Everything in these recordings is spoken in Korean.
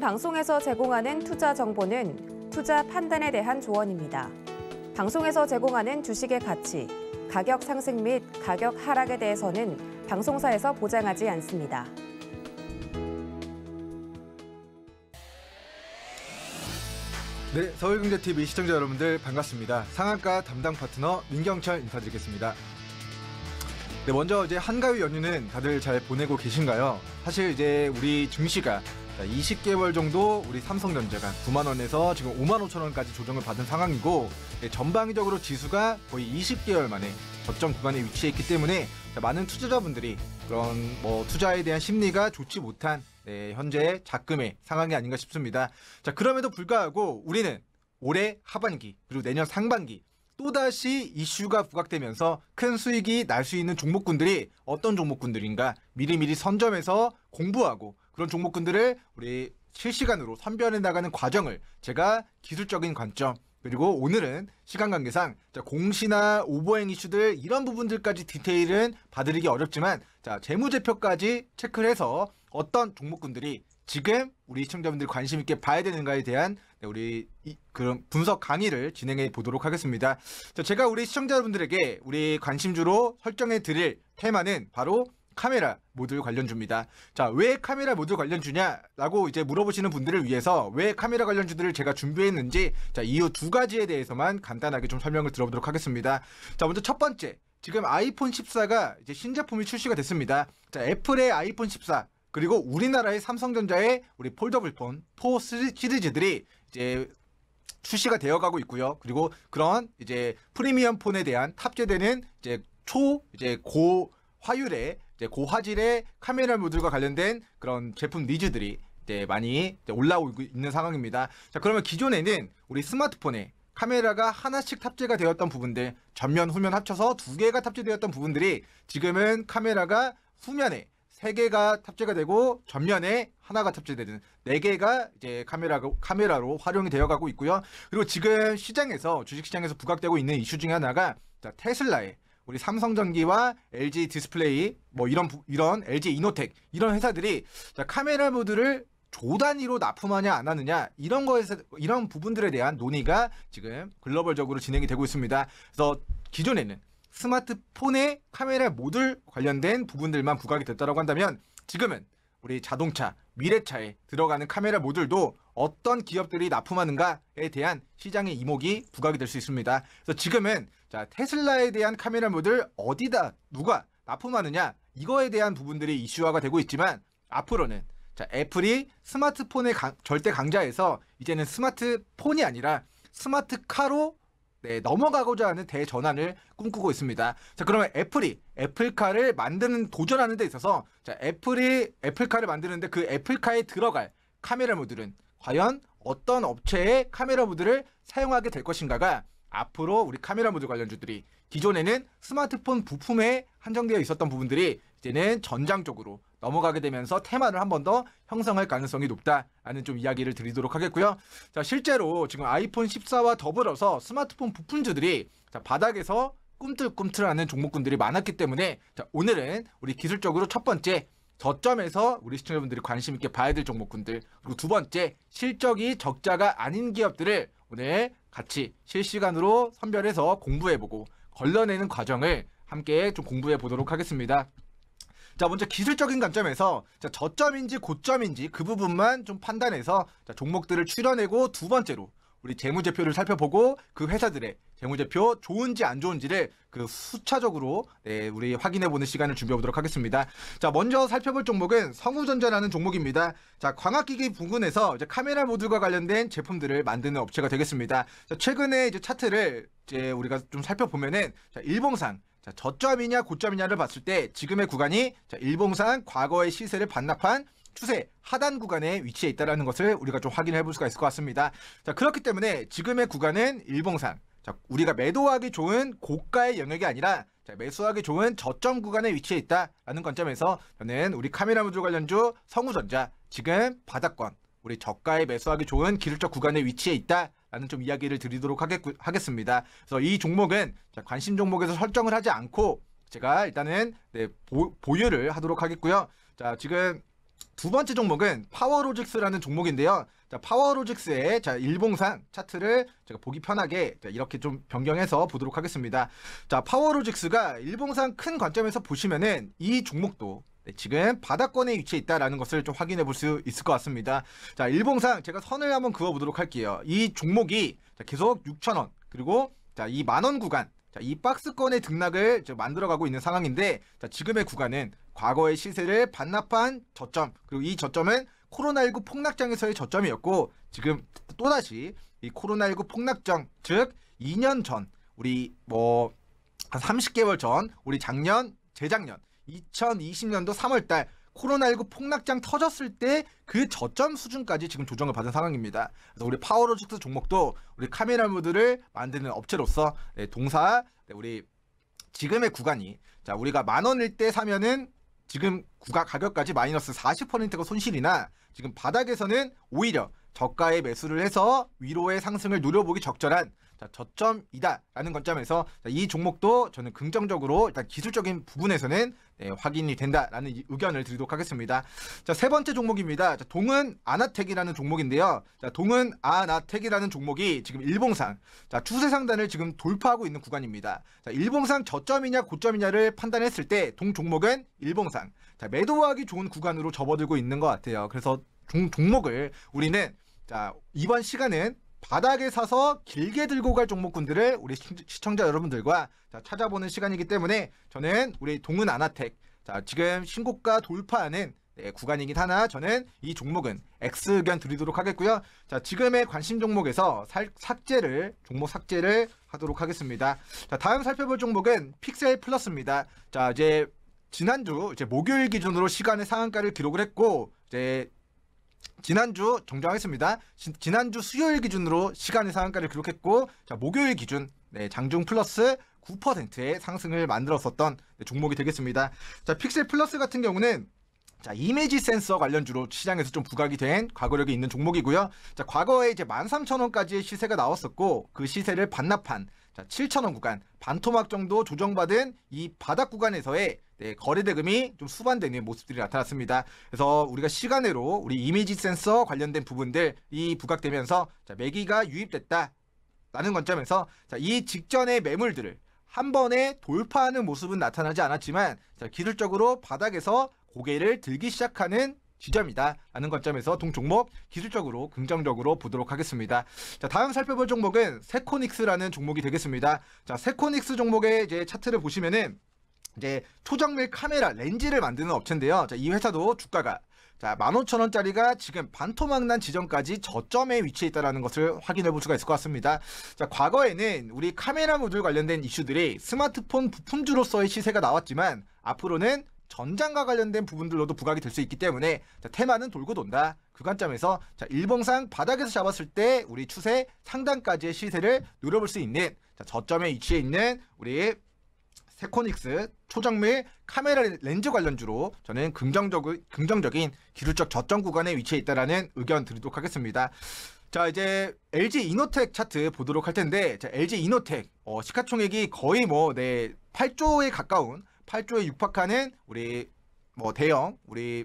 방송에서 제공하는 투자 정보는 투자 판단에 대한 조언입니다. 방송에서 제공하는 주식의 가치, 가격 상승 및 가격 하락에 대해서는 방송사에서 보장하지 않습니다. 네, 서울경제TV 시청자 여러분들 반갑습니다. 상한가 담당 파트너 민경철 인사드리겠습니다. 네, 먼저 이제 한가위 연휴는 다들 잘 보내고 계신가요? 사실 이제 우리 증시가 20개월 정도 우리 삼성전자가 9만 원에서 지금 5만 5천 원까지 조정을 받은 상황이고 예, 전방위적으로 지수가 거의 20개월 만에 저점 구간에 위치해 있기 때문에 많은 투자자분들이 그런 뭐 투자에 대한 심리가 좋지 못한 네, 현재 의 자금의 상황이 아닌가 싶습니다. 자 그럼에도 불구하고 우리는 올해 하반기 그리고 내년 상반기 또다시 이슈가 부각되면서 큰 수익이 날 수 있는 종목군들이 어떤 종목군들인가 미리미리 선점해서 공부하고 그런 종목군들을 우리 실시간으로 선별해 나가는 과정을 제가 기술적인 관점 그리고 오늘은 시간 관계상 공시나 오버행 이슈들 이런 부분들까지 디테일은 봐드리기 어렵지만 자 재무제표까지 체크를 해서 어떤 종목군들이 지금 우리 시청자분들 관심 있게 봐야 되는가에 대한 네, 우리 그런 분석 강의를 진행해 보도록 하겠습니다. 제가 우리 시청자분들에게 우리 관심주로 설정해 드릴 테마는 바로 카메라 모듈 관련주입니다. 자, 왜 카메라 모듈 관련주냐라고 이제 물어보시는 분들을 위해서 왜 카메라 관련주들을 제가 준비했는지 자, 이후 두 가지에 대해서만 간단하게 좀 설명을 들어보도록 하겠습니다. 자, 먼저 첫 번째. 지금 아이폰 14가 이제 신제품이 출시가 됐습니다. 자, 애플의 아이폰 14 그리고 우리나라의 삼성전자의 우리 폴더블폰 4 시리즈들이 이제 출시가 되어가고 있고요. 그리고 그런 이제 프리미엄 폰에 대한 탑재되는 이제 초 이제 고 화율의 이제 고화질의 카메라 모듈과 관련된 그런 제품 니즈들이 이제 많이 이제 올라오고 있는 상황입니다. 자, 그러면 기존에는 우리 스마트폰에 카메라가 하나씩 탑재가 되었던 부분들, 전면, 후면 합쳐서 두 개가 탑재되었던 부분들이 지금은 카메라가 후면에 세 개가 탑재가 되고 전면에 하나가 탑재되는 네 개가 이제 카메라 카메라로 활용이 되어가고 있고요. 그리고 지금 시장에서 주식 시장에서 부각되고 있는 이슈 중에 하나가 테슬라의 우리 삼성전기와 LG 디스플레이 뭐 이런 이런 LG 이노텍 이런 회사들이 자, 카메라 모드를 조 단위로 납품하냐 안 하느냐 이런 거에서 이런 부분들에 대한 논의가 지금 글로벌적으로 진행이 되고 있습니다. 그래서 기존에는 스마트폰의 카메라 모듈 관련된 부분들만 부각이 됐다고 한다면 지금은 우리 자동차, 미래차에 들어가는 카메라 모듈도 어떤 기업들이 납품하는가에 대한 시장의 이목이 부각이 될 수 있습니다. 그래서 지금은 자, 테슬라에 대한 카메라 모듈 어디다 누가 납품하느냐 이거에 대한 부분들이 이슈화가 되고 있지만 앞으로는 자, 애플이 스마트폰의 강, 절대 강자에서 이제는 스마트폰이 아니라 스마트카로 네, 넘어가고자 하는 대전환을 꿈꾸고 있습니다. 자, 그러면 애플이 애플카를 만드는 도전하는 데 있어서 자, 애플이 애플카를 만드는데 그 애플카에 들어갈 카메라 모드는 과연 어떤 업체의 카메라 모드를 사용하게 될 것인가가 앞으로 우리 카메라 모드 관련주들이 기존에는 스마트폰 부품에 한정되어 있었던 부분들이 이제는 전장 적으로 넘어가게 되면서 테마를 한 번 더 형성할 가능성이 높다라는 좀 이야기를 드리도록 하겠고요. 자, 실제로 지금 아이폰 14와 더불어서 스마트폰 부품주들이 자, 바닥에서 꿈틀꿈틀하는 종목군들이 많았기 때문에 자, 오늘은 우리 기술적으로 첫 번째 저점에서 우리 시청자분들이 관심 있게 봐야 될 종목군들 그리고 두 번째 실적이 적자가 아닌 기업들을 오늘 같이 실시간으로 선별해서 공부해보고 걸러내는 과정을 함께 좀 공부해 보도록 하겠습니다. 자 먼저 기술적인 관점에서 자, 저점인지 고점인지 그 부분만 좀 판단해서 자, 종목들을 추려내고 두 번째로 우리 재무제표를 살펴보고 그 회사들의 재무제표 좋은지 안 좋은지를 그 수차적으로 네, 우리 확인해보는 시간을 준비해보도록 하겠습니다. 자, 먼저 살펴볼 종목은 성우전자라는 종목입니다. 자, 광학기기 부근에서 이제 카메라 모듈과 관련된 제품들을 만드는 업체가 되겠습니다. 자, 최근에 이제 차트를 이제 우리가 좀 살펴보면은 자, 일봉상 자, 저점이냐 고점이냐를 봤을 때 지금의 구간이 자, 일봉산 과거의 시세를 반납한 추세 하단 구간에 위치해 있다는 것을 우리가 좀 확인해 볼 수가 있을 것 같습니다. 자, 그렇기 때문에 지금의 구간은 일봉산 자, 우리가 매도하기 좋은 고가의 영역이 아니라 자, 매수하기 좋은 저점 구간에 위치해 있다라는 관점에서 저는 우리 카메라 무조 관련주 성우전자 지금 바닥권 우리 저가에 매수하기 좋은 기술적 구간에 위치해 있다 라는 좀 이야기를 드리도록 하겠구, 하겠습니다. 그래서 이 종목은 관심 종목에서 설정을 하지 않고 제가 일단은 네, 보, 보유를 하도록 하겠고요. 자, 지금 두 번째 종목은 파워로직스라는 종목인데요. 자, 파워로직스의 자, 일봉상 차트를 제가 보기 편하게 이렇게 좀 변경해서 보도록 하겠습니다. 자, 파워로직스가 일봉상 큰 관점에서 보시면은 이 종목도 네, 지금 바닥권에 위치해 있다라는 것을 좀 확인해 볼 수 있을 것 같습니다. 자, 일봉상 제가 선을 한번 그어 보도록 할게요. 이 종목이 계속 6,000원 그리고 자, 이 만원 구간 자, 이 박스권의 등락을 만들어가고 있는 상황인데 자, 지금의 구간은 과거의 시세를 반납한 저점 그리고 이 저점은 코로나19 폭락장에서의 저점이었고 지금 또다시 이 코로나19 폭락장 즉 2년 전 우리 뭐 한 30개월 전 우리 작년 재작년 2020년도 3월달 코로나19 폭락장 터졌을 때 그 저점 수준까지 지금 조정을 받은 상황입니다. 그래서 우리 파워로직스 종목도 우리 카메라 무드를 만드는 업체로서 예, 동사 네, 우리 지금의 구간이 자 우리가 만 원일 때 사면은 지금 구가 가격까지 마이너스 40%가 손실이나 지금 바닥에서는 오히려 저가에 매수를 해서 위로의 상승을 노려보기 적절한 자, 저점이다라는 관점에서 이 종목도 저는 긍정적으로 일단 기술적인 부분에서는 네, 확인이 된다라는 의견을 드리도록 하겠습니다. 자, 세 번째 종목입니다. 자, 동은 아나텍이라는 종목인데요. 자, 동은 아나텍이라는 종목이 지금 일봉상 자, 추세 상단을 지금 돌파하고 있는 구간입니다. 자, 일봉상 저점이냐 고점이냐를 판단했을 때 동 종목은 일봉상 자, 매도하기 좋은 구간으로 접어들고 있는 것 같아요. 그래서 종, 종목을 우리는 자, 이번 시간은 바닥에 사서 길게 들고 갈 종목군들을 우리 시청자 여러분들과 자, 찾아보는 시간이기 때문에 저는 우리 동은 아나텍 자 지금 신고가 돌파하는 네, 구간이긴 하나 저는 이 종목은 X 의견 드리도록 하겠고요. 자 지금의 관심 종목에서 살, 삭제를 종목 삭제를 하도록 하겠습니다. 자 다음 살펴볼 종목은 픽셀 플러스입니다. 자 이제 지난주 이제 목요일 기준으로 시간의 상한가를 기록을 했고 이제 지난주 정정하겠습니다. 지, 지난주 수요일 기준으로 시간의 상한가를 기록했고 자, 목요일 기준 네, 장중 플러스 9%의 상승을 만들었었던 네, 종목이 되겠습니다. 자, 픽셀 플러스 같은 경우는 자, 이미지 센서 관련주로 시장에서 좀 부각이 된 과거력이 있는 종목이고요. 자, 과거에 이제 13,000원까지의 시세가 나왔었고 그 시세를 반납한 자, 7천원 구간 반토막 정도 조정받은 이 바닥 구간에서의 네, 거래 대금이 좀 수반되는 모습들이 나타났습니다. 그래서 우리가 시간으로 우리 이미지 센서 관련된 부분들이 부각되면서 자, 매기가 유입됐다. 라는 관점에서 자, 이 직전의 매물들을 한 번에 돌파하는 모습은 나타나지 않았지만 자, 기술적으로 바닥에서 고개를 들기 시작하는 지점이다 라는 관점에서 동 종목 기술적으로 긍정적으로 보도록 하겠습니다. 자 다음 살펴볼 종목은 세코닉스라는 종목이 되겠습니다. 자 세코닉스 종목의 이제 차트를 보시면은 이제 초정밀 카메라 렌즈를 만드는 업체인데요. 자, 이 회사도 주가가 자, 15,000원짜리가 지금 반토막난 지점까지 저점에 위치해 있다는 것을 확인해 볼 수가 있을 것 같습니다. 자, 과거에는 우리 카메라 모듈 관련된 이슈들이 스마트폰 부품주로서의 시세가 나왔지만 앞으로는 전장과 관련된 부분들로도 부각이 될 수 있기 때문에 자, 테마는 돌고 돈다. 그 관점에서 자, 일봉상 바닥에서 잡았을 때 우리 추세 상단까지의 시세를 누려볼수 있는 자, 저점에 위치해 있는 우리 세코닉스 초정밀 카메라 렌즈 관련주로 저는 긍정적인 긍정적인 기술적 저점 구간에 위치해 있다는 의견 드리도록 하겠습니다. 자 이제 LG 이노텍 차트 보도록 할 텐데 자, LG 이노텍 어, 시가총액이 거의 뭐네 8조에 가까운 8조에 육박하는 우리 뭐 대형 우리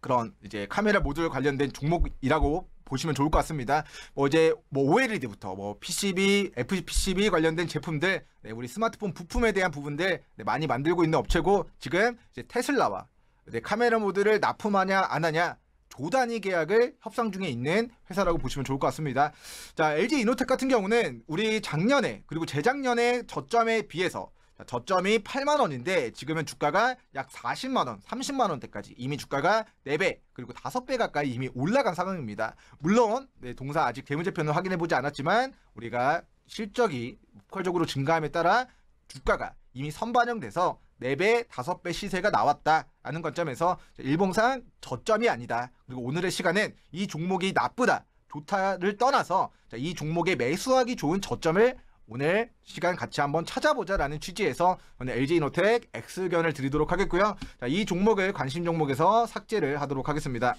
그런 이제 카메라 모듈 관련된 종목이라고 보시면 좋을 것 같습니다. 뭐 이제 뭐 OLED부터 뭐 PCB, FPCB 관련된 제품들, 네, 우리 스마트폰 부품에 대한 부분들 네, 많이 만들고 있는 업체고 지금 이제 테슬라와 네, 카메라 모듈을 납품하냐 안 하냐 조단위 계약을 협상 중에 있는 회사라고 보시면 좋을 것 같습니다. 자 LG 이노텍 같은 경우는 우리 작년에 그리고 재작년에 저점에 비해서 저점이 8만원인데 지금은 주가가 약 40만원, 30만원대까지 이미 주가가 4배 그리고 5배 가까이 이미 올라간 상황입니다. 물론 네, 동사 아직 대문제표는 확인해보지 않았지만 우리가 실적이 폭발적으로 증가함에 따라 주가가 이미 선반영돼서 4배, 5배 시세가 나왔다라는 관점에서 일봉상 저점이 아니다. 그리고 오늘의 시간은 이 종목이 나쁘다, 좋다를 떠나서 이종목에 매수하기 좋은 저점을 오늘 시간 같이 한번 찾아보자라는 취지에서 오늘 LG이노텍 X견을 드리도록 하겠고요. 자, 이 종목을 관심 종목에서 삭제를 하도록 하겠습니다.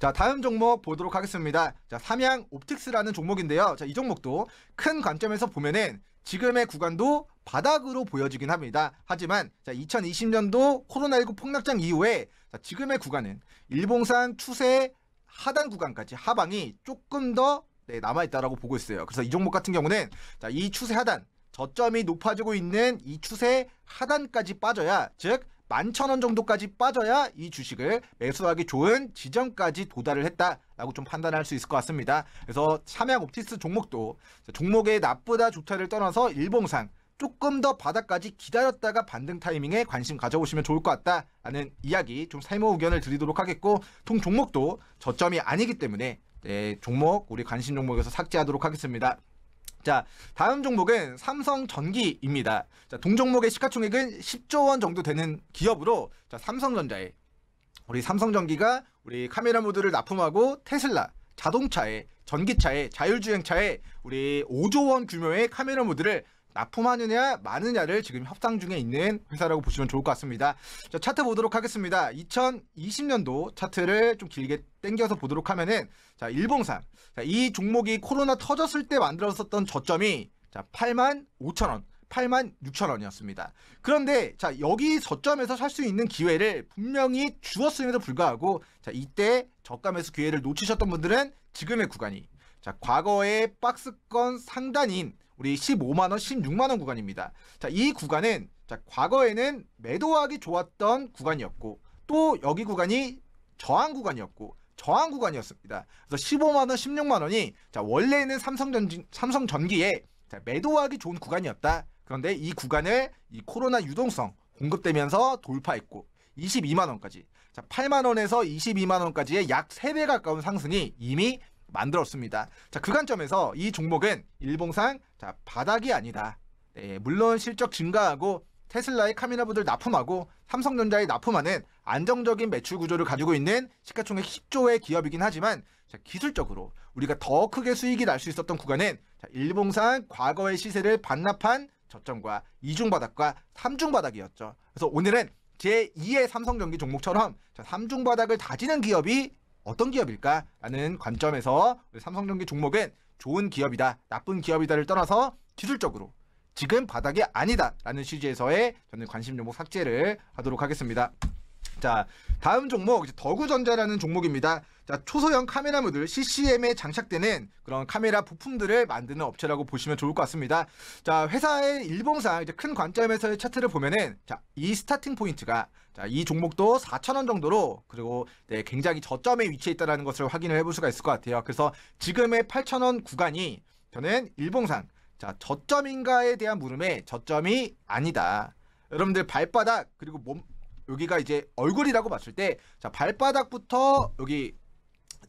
자, 다음 종목 보도록 하겠습니다. 자, 삼양 옵틱스라는 종목인데요. 자, 이 종목도 큰 관점에서 보면은 지금의 구간도 바닥으로 보여지긴 합니다. 하지만 자, 2020년도 코로나19 폭락장 이후에 자, 지금의 구간은 일봉상 추세 하단 구간까지 하방이 조금 더 네, 남아있다라고 보고 있어요. 그래서 이 종목 같은 경우는 자, 이 추세 하단 저점이 높아지고 있는 이 추세 하단까지 빠져야 즉 11,000원 정도까지 빠져야 이 주식을 매수하기 좋은 지점까지 도달을 했다라고 좀 판단할 수 있을 것 같습니다. 그래서 삼양 옵티스 종목도 종목의 나쁘다 좋다를 떠나서 일봉상 조금 더 바닥까지 기다렸다가 반등 타이밍에 관심 가져보시면 좋을 것 같다라는 이야기 좀 살모 의견을 드리도록 하겠고 통 종목도 저점이 아니기 때문에 네, 종목 우리 관심 종목에서 삭제하도록 하겠습니다. 자, 다음 종목은 삼성전기입니다. 자, 동종목의 시가총액은 10조 원 정도 되는 기업으로 자, 삼성전자에 우리 삼성전기가 우리 카메라 모드를 납품하고 테슬라 자동차에 전기차에 자율주행차에 우리 5조 원 규모의 카메라 모드를 납품하느냐 마느냐를 지금 협상 중에 있는 회사라고 보시면 좋을 것 같습니다. 자, 차트 보도록 하겠습니다. 2020년도 차트를 좀 길게 땡겨서 보도록 하면은 자, 일봉산. 자, 이 종목이 코로나 터졌을 때 만들었었던 저점이 자, 8만 5천 원. 8만 6천 원이었습니다. 그런데 자 여기 저점에서 살 수 있는 기회를 분명히 주었음에도 불구하고 자 이때 저가 매수 기회를 놓치셨던 분들은 지금의 구간이 자 과거의 박스권 상단인 우리 15만 원, 16만 원 구간입니다. 자, 이 구간은 자, 과거에는 매도하기 좋았던 구간이었고 또 여기 구간이 저항 구간이었고 저항 구간이었습니다. 그래서 15만 원, 16만 원이 자, 원래는 삼성전기 삼성전기에 자, 매도하기 좋은 구간이었다. 그런데 이 구간을 이 코로나 유동성 공급되면서 돌파했고 22만 원까지 자, 8만 원에서 22만 원까지의 약 3배 가까운 상승이 이미 만들었습니다. 자, 그 관점에서 이 종목은 일봉상 자, 바닥이 아니다. 네, 물론 실적 증가하고 테슬라의 카미라부들 납품하고 삼성전자의 납품하는 안정적인 매출 구조를 가지고 있는 시가총액 10조의 기업이긴 하지만 자, 기술적으로 우리가 더 크게 수익이 날 수 있었던 구간은 자, 일봉상 과거의 시세를 반납한 저점과 이중 바닥과 삼중 바닥이었죠. 그래서 오늘은 제2의 삼성전기 종목처럼 삼중 바닥을 다지는 기업이 어떤 기업일까라는 관점에서 삼성전기 종목은 좋은 기업이다, 나쁜 기업이다를 떠나서 기술적으로 지금 바닥이 아니다라는 취지에서의 저는 관심 종목 삭제를 하도록 하겠습니다. 자, 다음 종목 더구전자라는 종목입니다. 자, 초소형 카메라 모듈 CCM에 장착되는 그런 카메라 부품들을 만드는 업체라고 보시면 좋을 것 같습니다. 자, 회사의 일봉상 이제 큰 관점에서의 차트를 보면은 자, 이 스타팅 포인트가 자, 이 종목도 4,000원 정도로 그리고 네, 굉장히 저점에 위치해 있다는 것을 확인을 해볼 수가 있을 것 같아요. 그래서 지금의 8,000원 구간이 저는 일봉상 자, 저점인가에 대한 물음에 저점이 아니다. 여러분들 발바닥 그리고 몸 여기가 이제 얼굴이라고 봤을 때 자, 발바닥부터 여기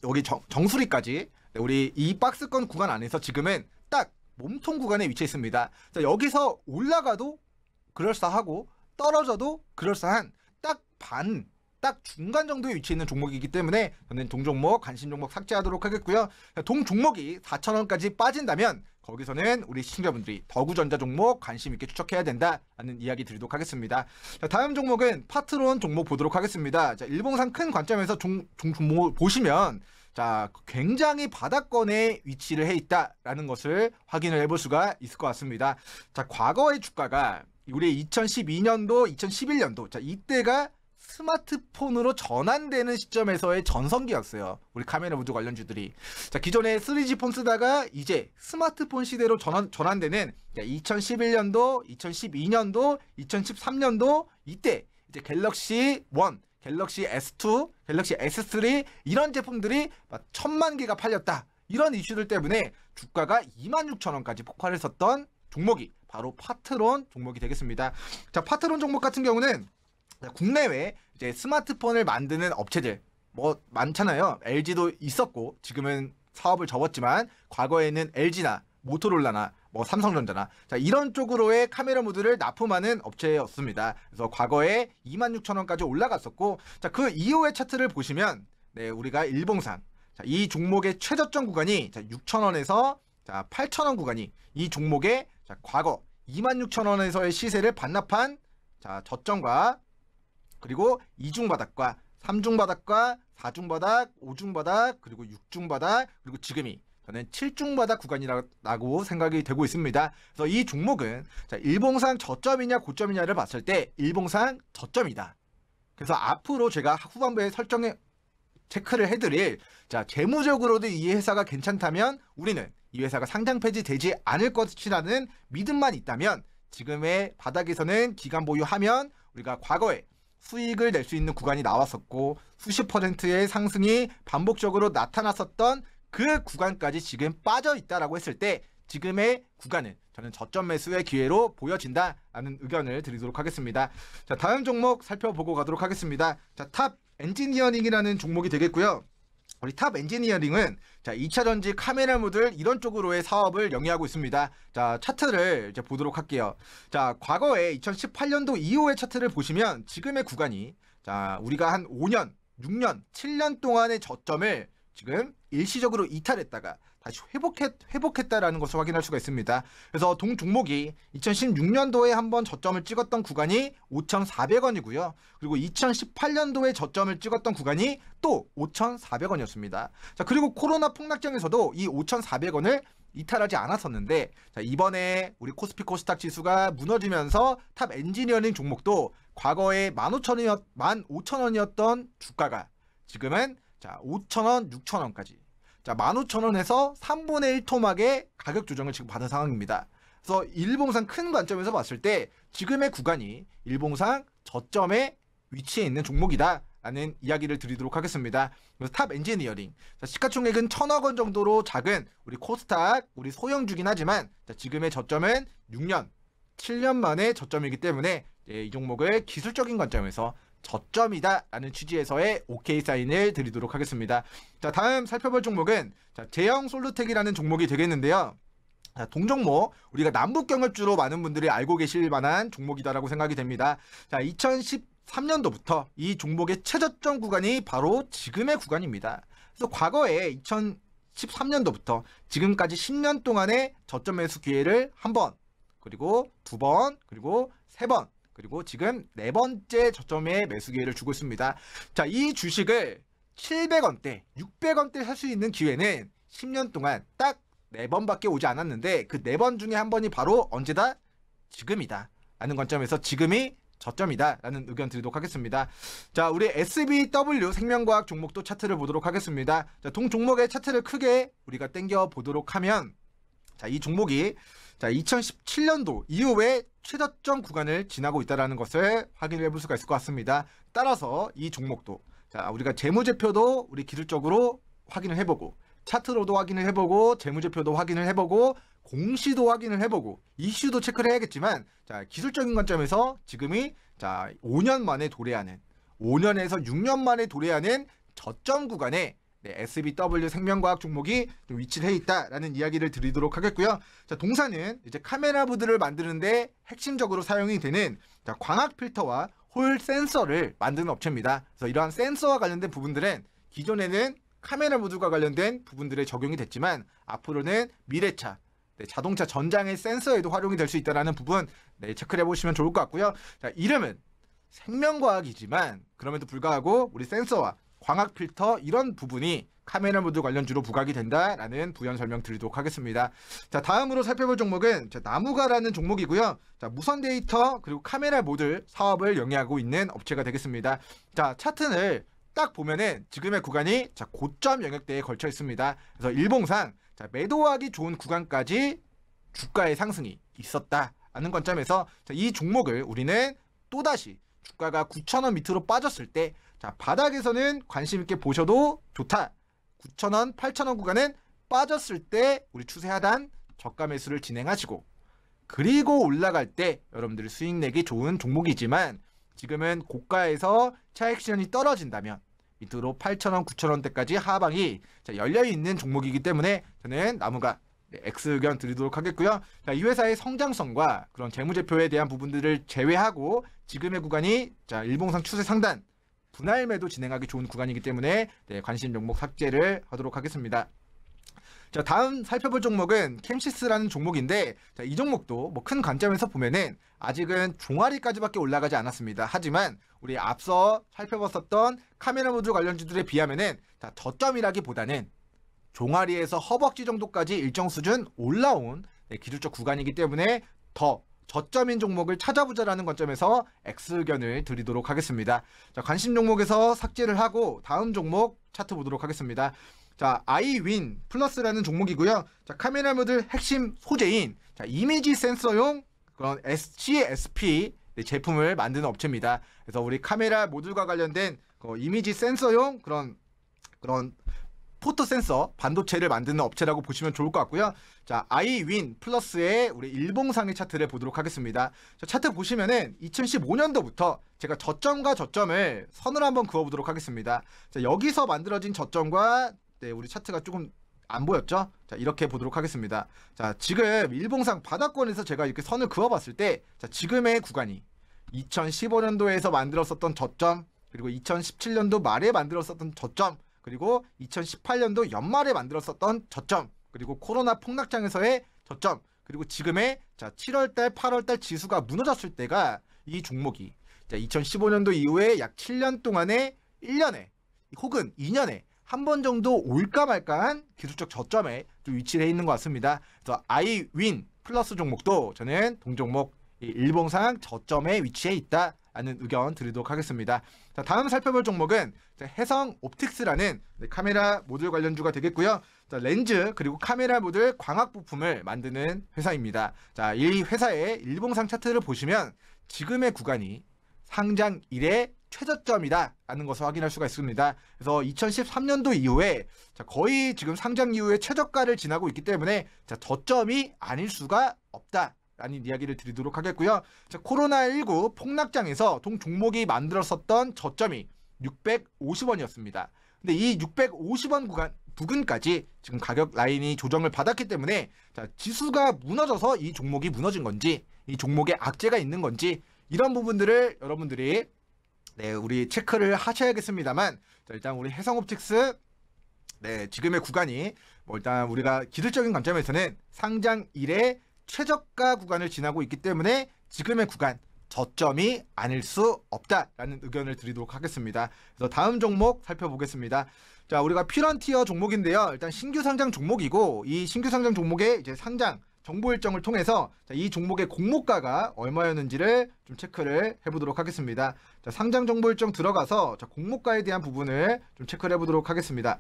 여기 정, 정수리까지 네, 우리 이 박스권 구간 안에서 지금은 딱 몸통 구간에 위치해 있습니다. 자, 여기서 올라가도 그럴싸하고 떨어져도 그럴싸한 딱 반, 딱 중간 정도에 위치해 있는 종목이기 때문에 저는 동종목, 관심 종목 삭제하도록 하겠고요. 동 종목이 4,000원까지 빠진다면 거기서는 우리 시청자분들이 더구전자 종목 관심 있게 추적해야 된다라는 이야기 드리도록 하겠습니다. 자, 다음 종목은 파트론 종목 보도록 하겠습니다. 자, 일봉상 큰 관점에서 종, 종, 종목을 보시면 자, 굉장히 바닥권에 위치를 해 있다라는 것을 확인을 해볼 수가 있을 것 같습니다. 자, 과거의 주가가 우리 2012년도, 2011년도 자, 이때가 스마트폰으로 전환되는 시점에서의 전성기였어요. 우리 카메라 우드 관련주들이. 자, 기존에 3G 폰 쓰다가 이제 스마트폰 시대로 전환, 전환되는 2011년도, 2012년도, 2013년도 이때 이제 갤럭시 1, 갤럭시 S2, 갤럭시 S3 이런 제품들이 막 천만 개가 팔렸다. 이런 이슈들 때문에 주가가 26,000원까지 폭발했었던 종목이 바로 파트론 종목이 되겠습니다. 자, 파트론 종목 같은 경우는 국내외 이제 스마트폰을 만드는 업체들 뭐 많잖아요. LG도 있었고 지금은 사업을 접었지만 과거에는 LG나 모토롤라나 뭐 삼성전자나 자 이런 쪽으로의 카메라 모드를 납품하는 업체였습니다. 그래서 과거에 26,000원까지 올라갔었고 자그 이후의 차트를 보시면 네 우리가 일봉상 자, 이 종목의 최저점 구간이 자 6,000원에서 자 8,000원 구간이 이 종목의 자 과거 26,000원에서의 시세를 반납한 자 저점과 그리고 2중 바닥과 3중 바닥과 4중 바닥, 5중 바닥, 그리고 6중 바닥, 그리고 지금이 저는 7중 바닥 구간이라고 생각이 되고 있습니다. 그래서 이 종목은 자, 일봉상 저점이냐 고점이냐를 봤을 때 일봉상 저점이다. 그래서 앞으로 제가 후반부에 설정에 체크를 해드릴 자 재무적으로도 이 회사가 괜찮다면 우리는 이 회사가 상장 폐지되지 않을 것이라는 믿음만 있다면 지금의 바닥에서는 기간 보유하면 우리가 과거에 수익을 낼 수 있는 구간이 나왔었고 수십 퍼센트의 상승이 반복적으로 나타났었던 그 구간까지 지금 빠져 있다라고 했을 때 지금의 구간은 저는 저점 매수의 기회로 보여진다라는 의견을 드리도록 하겠습니다. 자, 다음 종목 살펴보고 가도록 하겠습니다. 자, 탑 엔지니어링이라는 종목이 되겠고요. 우리 탑 엔지니어링은 자 2차전지 카메라 모듈 이런 쪽으로의 사업을 영위하고 있습니다. 자 차트를 이제 보도록 할게요. 자 과거에 2018년도 이후의 차트를 보시면 지금의 구간이 자 우리가 한 5년, 6년, 7년 동안의 저점을 지금 일시적으로 이탈했다가 다시 회복했, 회복했다라는 것을 확인할 수가 있습니다. 그래서 동 종목이 2016년도에 한번 저점을 찍었던 구간이 5,400원이고요. 그리고 2018년도에 저점을 찍었던 구간이 또 5,400원이었습니다. 자, 그리고 코로나 폭락장에서도 이 5,400원을 이탈하지 않았었는데 자, 이번에 우리 코스피 코스닥 지수가 무너지면서 탑 엔지니어링 종목도 과거에 15,000원이었, 던 주가가 지금은 자, 5,000원, 6,000원까지 자, 15,000원에서 3분의 1 토막의 가격 조정을 지금 받은 상황입니다. 그래서 일봉상 큰 관점에서 봤을 때 지금의 구간이 일봉상 저점에 위치해 있는 종목이다. 라는 이야기를 드리도록 하겠습니다. 그래서 탑 엔지니어링. 자, 시가총액은 천억 원 정도로 작은 우리 코스닥, 우리 소형주긴 하지만 자, 지금의 저점은 6년, 7년 만에 저점이기 때문에 예, 이 종목을 기술적인 관점에서 저점이다 라는 취지에서의 오케이 사인을 드리도록 하겠습니다. 자 다음 살펴볼 종목은 자, 제형 솔루텍이라는 종목이 되겠는데요. 자, 동종목 우리가 남북 경을주로 많은 분들이 알고 계실 만한 종목이다라고 생각이 됩니다. 자, 2013년도부터 이 종목의 최저점 구간이 바로 지금의 구간입니다. 그래서 과거에 2013년도부터 지금까지 10년 동안의 저점 매수 기회를 한 번, 그리고 두 번, 그리고 세번 그리고 지금 네 번째 저점에 매수 기회를 주고 있습니다. 자, 이 주식을 700원대, 600원대 살 수 있는 기회는 10년 동안 딱 네번밖에 오지 않았는데 그 네 번 중에 한 번이 바로 언제다? 지금이다. 라는 관점에서 지금이 저점이다. 라는 의견 드리도록 하겠습니다. 자, 우리 SBW 생명과학 종목도 차트를 보도록 하겠습니다. 자, 동 종목의 차트를 크게 우리가 땡겨 보도록 하면 자, 이 종목이 자, 2017년도 이후에 최저점 구간을 지나고 있다는 것을 확인해 볼 수가 있을 것 같습니다. 따라서 이 종목도 자, 우리가 재무제표도 우리 기술적으로 확인을 해보고 차트로도 확인을 해보고 재무제표도 확인을 해보고 공시도 확인을 해보고 이슈도 체크를 해야겠지만 자 기술적인 관점에서 지금이 자 5년 만에 도래하는 5년에서 6년 만에 도래하는 저점 구간에 네, SBW 생명과학 종목이 좀위치해 있다라는 이야기를 드리도록 하겠고요. 자, 동사는 이제 카메라 부드를 만드는데 핵심적으로 사용이 되는 자, 광학 필터와 홀 센서를 만드는 업체입니다. 그래서 이러한 센서와 관련된 부분들은 기존에는 카메라 부듈과 관련된 부분들에 적용이 됐지만 앞으로는 미래차 네, 자동차 전장의 센서에도 활용이 될 수 있다는 부분 네, 체크를 해보시면 좋을 것 같고요. 자, 이름은 생명과학이지만 그럼에도 불구하고 우리 센서와 광학 필터 이런 부분이 카메라 모드 관련주로 부각이 된다라는 부연 설명 드리도록 하겠습니다. 자, 다음으로 살펴볼 종목은 자, 나무가라는 종목이고요. 자, 무선 데이터 그리고 카메라 모듈 사업을 영위하고 있는 업체가 되겠습니다. 자, 차트를 딱 보면은 지금의 구간이 자, 고점 영역대에 걸쳐 있습니다. 그래서 일봉상 자, 매도하기 좋은 구간까지 주가의 상승이 있었다라는 관점에서 자, 이 종목을 우리는 또다시 주가가 9,000원 밑으로 빠졌을 때 자, 바닥에서는 관심 있게 보셔도 좋다. 9천원8천원 구간은 빠졌을 때 우리 추세 하단 저가 매수를 진행하시고 그리고 올라갈 때 여러분들이 수익 내기 좋은 종목이지만 지금은 고가에서 차액션이 떨어진다면 밑으로 8천원9천원대까지 하방이 열려 있는 종목이기 때문에 저는 나무가 네, X 의견 드리도록 하겠고요. 자, 이 회사의 성장성과 그런 재무제표에 대한 부분들을 제외하고 지금의 구간이 자, 일봉상 추세 상단 분할 매도 진행하기 좋은 구간이기 때문에 네, 관심 종목 삭제를 하도록 하겠습니다. 자, 다음 살펴볼 종목은 캠시스라는 종목인데, 자, 이 종목도 뭐 큰 관점에서 보면은 아직은 종아리까지밖에 올라가지 않았습니다. 하지만 우리 앞서 살펴봤었던 카메라 모듈 관련주들에 비하면은 자, 저점이라기보다는 종아리에서 허벅지 정도까지 일정 수준 올라온 네, 기술적 구간이기 때문에 더 저점인 종목을 찾아보자라는 관점에서 X견을 드리도록 하겠습니다. 자, 관심 종목에서 삭제를 하고 다음 종목 차트 보도록 하겠습니다. 자, iWin 플러스라는 종목이고요. 자, 카메라 모듈 핵심 소재인 자, 이미지 센서용 그런 SCSP 네, 제품을 만드는 업체입니다. 그래서 우리 카메라 모듈과 관련된 그 이미지 센서용 그런 그런 포토센서 반도체를 만드는 업체라고 보시면 좋을 것 같고요. 자, 아이윈 플러스의 우리 일봉 상위 차트를 보도록 하겠습니다. 자, 차트 보시면은 2015년도부터 제가 저점과 저점을 선을 한번 그어보도록 하겠습니다. 자, 여기서 만들어진 저점과 네, 우리 차트가 조금 안 보였죠? 자, 이렇게 보도록 하겠습니다. 자, 지금 일봉상 바닥권에서 제가 이렇게 선을 그어봤을 때, 자, 지금의 구간이 2015년도에서 만들었었던 저점, 그리고 2017년도 말에 만들었었던 저점, 그리고 2018년도 연말에 만들었었던 저점, 그리고 코로나 폭락장에서의 저점, 그리고 지금의 자 7월달, 8월달 지수가 무너졌을 때가 이 종목이 자 2015년도 이후에 약 7년 동안에 1년에 혹은 2년에 한 번 정도 올까 말까한 기술적 저점에 좀 위치해 있는 것 같습니다. 그래서 아이윈 플러스 종목도 저는 동종목 일봉상 저점에 위치해 있다라는 의견 드리도록 하겠습니다. 자 다음 살펴볼 종목은 자, 해성 옵틱스라는 네, 카메라 모듈 관련주가 되겠고요. 자, 렌즈 그리고 카메라 모듈 광학 부품을 만드는 회사입니다. 자, 이 회사의 일봉상 차트를 보시면 지금의 구간이 상장 1의 최저점이다라는 것을 확인할 수가 있습니다. 그래서 2013년도 이후에 거의 지금 상장 이후에 최저가를 지나고 있기 때문에 저점이 아닐 수가 없다. 라는 이야기를 드리도록 하겠고요. 코로나19 폭락장에서 동 종목이 만들었었던 저점이 650원이었습니다. 근데 이 650원 구간 부근까지 지금 가격 라인이 조정을 받았기 때문에 자, 지수가 무너져서 이 종목이 무너진 건지 이 종목에 악재가 있는 건지 이런 부분들을 여러분들이 네, 우리 체크를 하셔야겠습니다만 자, 일단 우리 해성옵틱스 네, 지금의 구간이 뭐 일단 우리가 기술적인 관점에서는 상장 1의 최저가 구간을 지나고 있기 때문에 지금의 구간 저점이 아닐 수 없다라는 의견을 드리도록 하겠습니다. 그래서 다음 종목 살펴보겠습니다. 자, 우리가 피런티어 종목인데요. 일단 신규 상장 종목이고 이 신규 상장 종목의 이제 상장 정보 일정을 통해서 이 종목의 공모가가 얼마였는지를 좀 체크를 해보도록 하겠습니다. 자, 상장 정보 일정 들어가서 자, 공모가에 대한 부분을 좀 체크를 해보도록 하겠습니다.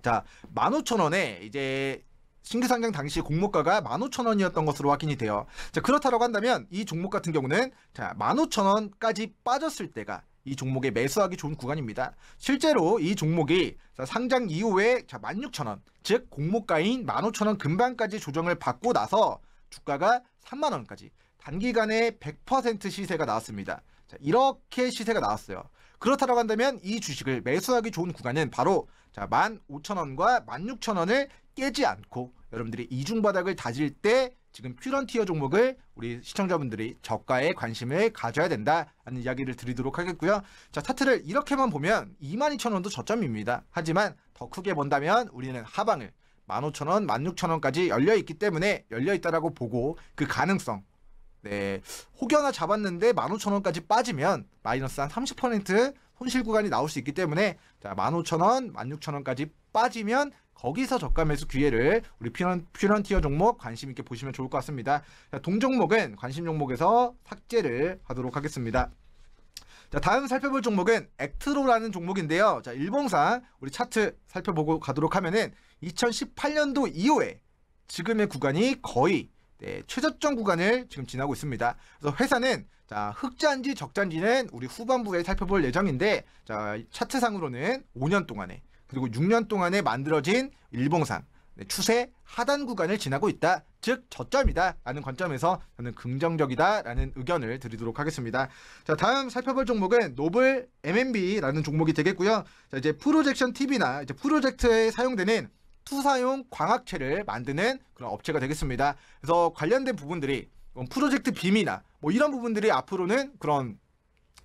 자, 15,000원에 이제 신규상장 당시 공모가가 15,000원이었던 것으로 확인이 돼요. 자, 그렇다고 한다면 이 종목 같은 경우는 자, 15,000원까지 빠졌을 때가 이 종목에 매수하기 좋은 구간입니다. 실제로 이 종목이 상장 이후에 16,000원, 즉 공모가인 15,000원 금방까지 조정을 받고 나서 주가가 3만원까지 단기간에 100% 시세가 나왔습니다. 자, 이렇게 시세가 나왔어요. 그렇다고 한다면 이 주식을 매수하기 좋은 구간은 바로 자, 15,000원과 16,000원을 깨지 않고 여러분들이 이중 바닥을 다질 때 지금 퓨런티어 종목을 우리 시청자분들이 저가에 관심을 가져야 된다는 이야기를 드리도록 하겠고요. 자, 차트를 이렇게만 보면 22,000원도 저점입니다. 하지만 더 크게 본다면 우리는 하방을 15,000원, 16,000원까지 열려 있기 때문에 열려 있다라고 보고 그 가능성 네, 혹여나 잡았는데 15,000원까지 빠지면 마이너스 한 30% 손실 구간이 나올 수 있기 때문에 자, 15,000원, 16,000원까지 빠지면 거기서 저가 매수 기회를 우리 퓨런, 퓨런티어 종목 관심 있게 보시면 좋을 것 같습니다. 자, 동종목은 관심 종목에서 삭제를 하도록 하겠습니다. 자, 다음 살펴볼 종목은 액트로라는 종목인데요. 자, 일봉상 우리 차트 살펴보고 가도록 하면은 2018년도 이후에 지금의 구간이 거의 네, 최저점 구간을 지금 지나고 있습니다. 그래서 회사는 자, 흑자인지 적자인지는 우리 후반부에 살펴볼 예정인데 자, 차트상으로는 5년 동안에 그리고 6년 동안에 만들어진 일봉산 네, 추세 하단 구간을 지나고 있다. 즉 저점이다 라는 관점에서 저는 긍정적이다 라는 의견을 드리도록 하겠습니다 자 다음 살펴볼 종목은 노블 m m b 라는 종목이 되겠고요 자 이제 프로젝션 TV나 이제 프로젝트에 사용되는 투사용 광학체를 만드는 그런 업체가 되겠습니다 그래서 관련된 부분들이 뭐 프로젝트 빔이나 뭐 이런 부분들이 앞으로는 그런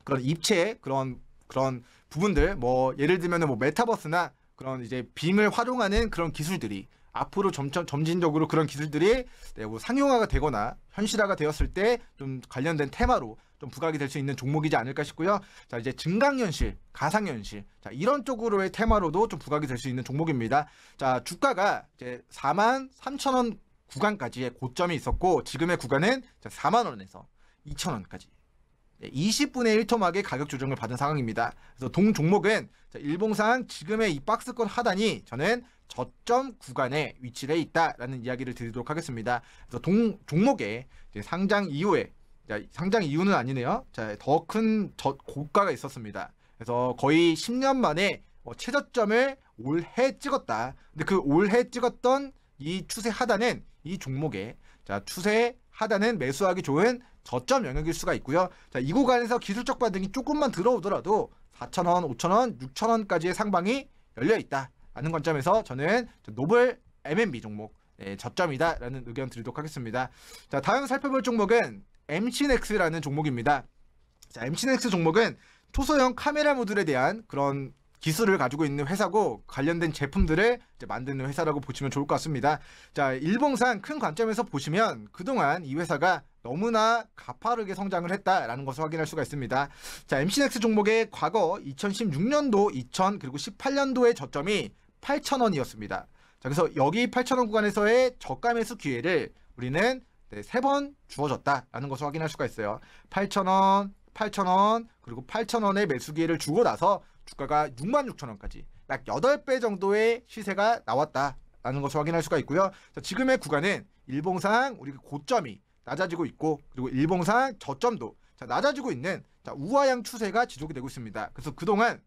그런 입체 그런 그런 부분들 뭐 예를 들면은 뭐 메타버스나 그런 이제 빔을 활용하는 그런 기술들이 앞으로 점점 점진적으로 그런 기술들이 네, 뭐 상용화가 되거나 현실화가 되었을 때 좀 관련된 테마로 좀 부각이 될 수 있는 종목이지 않을까 싶고요. 자 이제 증강현실, 가상현실, 자 이런 쪽으로의 테마로도 좀 부각이 될 수 있는 종목입니다. 자 주가가 이제 4만 3천 원 구간까지의 고점이 있었고 지금의 구간은 4만 원에서 2천 원까지 20분의 1토막의 가격 조정을 받은 상황입니다. 그래서 동 종목은 일봉상 지금의 이 박스권 하단이 저는 저점 구간에 위치해 있다라는 이야기를 드리도록 하겠습니다. 그래서 동 종목의 상장 이후에 상장 이유는 아니네요. 더 큰 고가가 있었습니다. 그래서 거의 10년 만에 어, 최저점을 올해 찍었다. 근데 그 올해 찍었던 이 추세 하단은 이 종목의 자, 추세 하단은 매수하기 좋은 저점 영역일 수가 있고요. 자, 이 구간에서 기술적 반등이 조금만 들어오더라도 4천원5천원6천원까지의 상방이 열려 있다. 라는 관점에서 저는 노블 m m b 종목 예, 저점이다라는 의견 드리도록 하겠습니다. 자, 다음 살펴볼 종목은 MCNX라는 종목입니다. 자, MCNX 종목은 초소형 카메라 모듈에 대한 그런 기술을 가지고 있는 회사고 관련된 제품들을 만드는 회사라고 보시면 좋을 것 같습니다. 자, 일봉상 큰 관점에서 보시면 그동안 이 회사가 너무나 가파르게 성장을 했다라는 것을 확인할 수가 있습니다. 자, m c x 종목의 과거 2016년도, 2000 그리고 18년도의 저점이 8,000원이었습니다. 자, 그래서 여기 8,000원 구간에서의 저가 매수 기회를 우리는 네, 세번 주어졌다라는 것을 확인할 수가 있어요. 8,000원, 8,000원, 그리고 8,000원의 매수 기회를 주고 나서 주가가 66,000원까지 약 8배 정도의 시세가 나왔다라는 것을 확인할 수가 있고요. 자, 지금의 구간은 일봉상 우리 고점이 낮아지고 있고 그리고 일봉상 저점도 자, 낮아지고 있는 자, 우하향 추세가 지속이 되고 있습니다. 그래서 그동안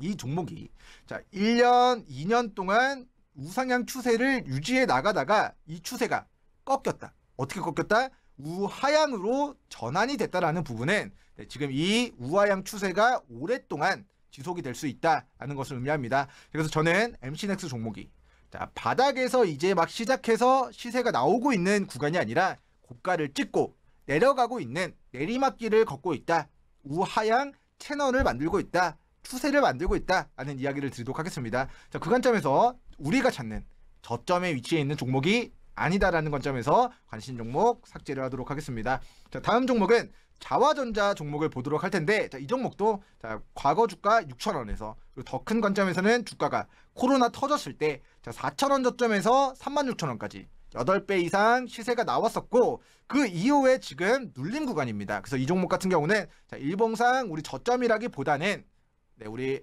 이 종목이 자, 1년, 2년 동안 우상향 추세를 유지해 나가다가 이 추세가 꺾였다. 어떻게 꺾였다? 우하향으로 전환이 됐다라는 부분은 네, 지금 이 우하향 추세가 오랫동안 지속이 될 수 있다라는 것을 의미합니다. 그래서 저는 MC넥스 종목이 자, 바닥에서 이제 막 시작해서 시세가 나오고 있는 구간이 아니라 고가를 찍고 내려가고 있는 내리막길을 걷고 있다. 우하향 채널을 만들고 있다. 추세를 만들고 있다. 라는 이야기를 드리도록 하겠습니다. 자, 그 관점에서 우리가 찾는 저점의 위치에 있는 종목이 아니다라는 관점에서 관심 종목 삭제를 하도록 하겠습니다. 자, 다음 종목은 자화전자 종목을 보도록 할 텐데 자, 이 종목도 자, 과거 주가 6,000원에서 더 큰 관점에서는 주가가 코로나 터졌을 때 4,000원 저점에서 36,000원까지 8배 이상 시세가 나왔었고 그 이후에 지금 눌린 구간입니다. 그래서 이 종목 같은 경우는 자, 일봉상 우리 저점이라기보다는 네, 우리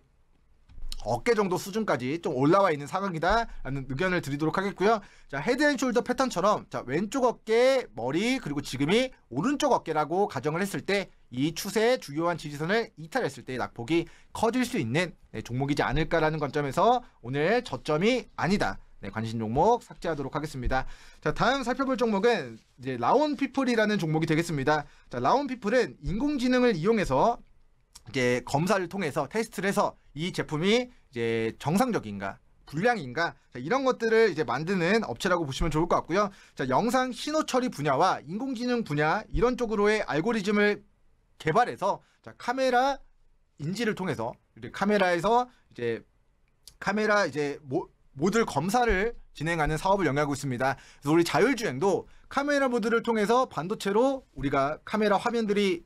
어깨 정도 수준까지 좀 올라와 있는 상황이다라는 의견을 드리도록 하겠고요. 자, 헤드앤숄더 패턴처럼 자, 왼쪽 어깨, 머리 그리고 지금이 오른쪽 어깨라고 가정을 했을 때 이 추세의 주요한 지지선을 이탈했을 때 낙폭이 커질 수 있는 네, 종목이지 않을까라는 관점에서 오늘 저점이 아니다. 네, 관심 종목 삭제하도록 하겠습니다. 자, 다음 살펴볼 종목은 이제 라온 피플이라는 종목이 되겠습니다. 자, 라온 피플은 인공지능을 이용해서 이제 검사를 통해서 테스트를 해서 이 제품이 이제 정상적인가 불량인가 자, 이런 것들을 이제 만드는 업체라고 보시면 좋을 것 같고요. 자, 영상 신호 처리 분야와 인공지능 분야 이런 쪽으로의 알고리즘을 개발해서 자, 카메라 인지를 통해서 카메라에서 이제 카메라 이제 뭐 모듈 검사를 진행하는 사업을 영위하고 있습니다. 그래서 우리 자율주행도 카메라 모듈을 통해서 반도체로 우리가 카메라 화면들이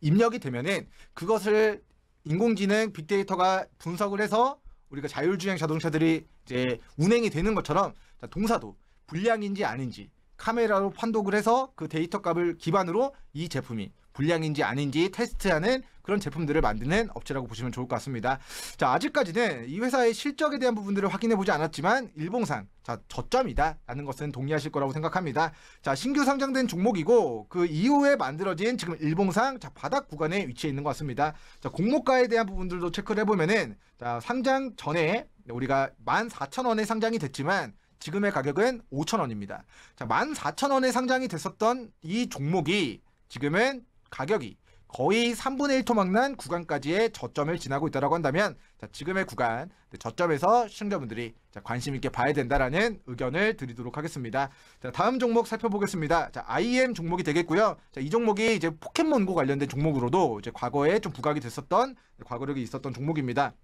입력이 되면은 그것을 인공지능 빅데이터가 분석을 해서 우리가 자율주행 자동차들이 이제 운행이 되는 것처럼 동사도 불량인지 아닌지 카메라로 판독을 해서 그 데이터 값을 기반으로 이 제품이 불량인지 아닌지 테스트하는 그런 제품들을 만드는 업체라고 보시면 좋을 것 같습니다. 자, 아직까지는 이 회사의 실적에 대한 부분들을 확인해 보지 않았지만 일봉상 자, 저점이다 라는 것은 동의하실 거라고 생각합니다. 자, 신규 상장된 종목이고 그 이후에 만들어진 지금 일봉상 자, 바닥 구간에 위치해 있는 것 같습니다. 자, 공모가에 대한 부분들도 체크를 해 보면은 자, 상장 전에 우리가 14,000원에 상장이 됐지만 지금의 가격은 5,000원입니다. 자, 14,000원에 상장이 됐었던 이 종목이 지금은 가격이 거의 3분의 1토막난 구간까지의 저점을 지나고 있다고 한다면 자, 지금의 구간 네, 저점에서 시청자분들이 자, 관심 있게 봐야 된다라는 의견을 드리도록 하겠습니다. 자, 다음 종목 살펴보겠습니다. 자, IM 종목이 되겠고요. 자, 이 종목이 이제 포켓몬고 관련된 종목으로도 이제 과거에 좀 부각이 됐었던 네, 과거력이 있었던 종목입니다.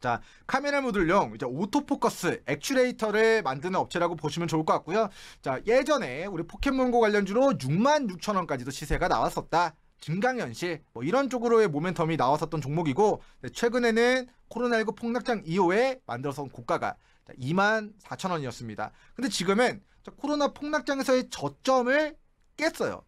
자, 카메라 모듈용 이제 오토포커스 액츄레이터를 만드는 업체라고 보시면 좋을 것 같고요. 자, 예전에 우리 포켓몬고 관련주로 6만 6천 원까지도 시세가 나왔었다. 증강현 씨, 뭐 이런 쪽으로의 모멘텀이 나왔었던 종목이고, 네, 최근에는 코로나19 폭락장 이후에 만들어선 고가가 2만 4천 원이었습니다. 근데 지금은 코로나 폭락장에서의 저점을 깼어요.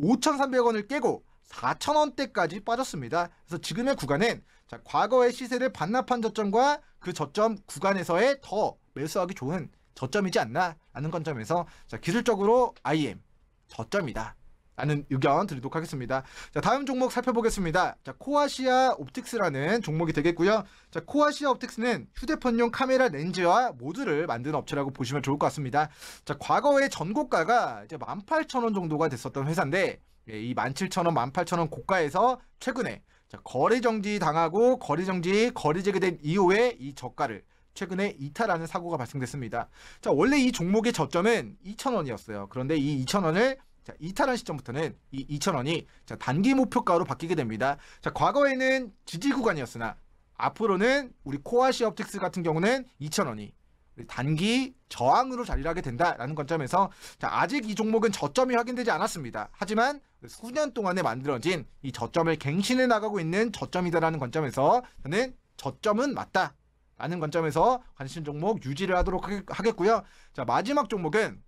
5,300원을 깨고 4,000원대까지 빠졌습니다. 그래서 지금의 구간은 자, 과거의 시세를 반납한 저점과 그 저점 구간에서의 더 매수하기 좋은 저점이지 않나라는 관점에서 자, 기술적으로 IM 저점이다. 라는 의견 드리도록 하겠습니다. 자, 다음 종목 살펴보겠습니다. 자, 코아시아 옵틱스라는 종목이 되겠고요. 자, 코아시아 옵틱스는 휴대폰용 카메라 렌즈와 모드를 만든 업체라고 보시면 좋을 것 같습니다. 자, 과거에 전고가가 이제 18,000원 정도가 됐었던 회사인데 예, 이 17,000원, 18,000원 고가에서 최근에 자, 거래 정지 당하고 거래 정지, 거래 제기된 이후에 이 저가를 최근에 이탈하는 사고가 발생됐습니다. 자, 원래 이 종목의 저점은 2,000원이었어요. 그런데 이 2,000원을 자, 이탈한 시점부터는 이 2,000원이 자, 단기 목표가로 바뀌게 됩니다. 자, 과거에는 지지 구간이었으나 앞으로는 우리 코아시 업틱스 같은 경우는 2,000원이 단기 저항으로 자리하게 된다라는 관점에서 자, 아직 이 종목은 저점이 확인되지 않았습니다. 하지만 수년 동안에 만들어진 이 저점을 갱신해 나가고 있는 저점이다라는 관점에서 저는 저점은 맞다. 라는 관점에서 관심 종목 유지를 하도록 하겠고요. 자, 마지막 종목은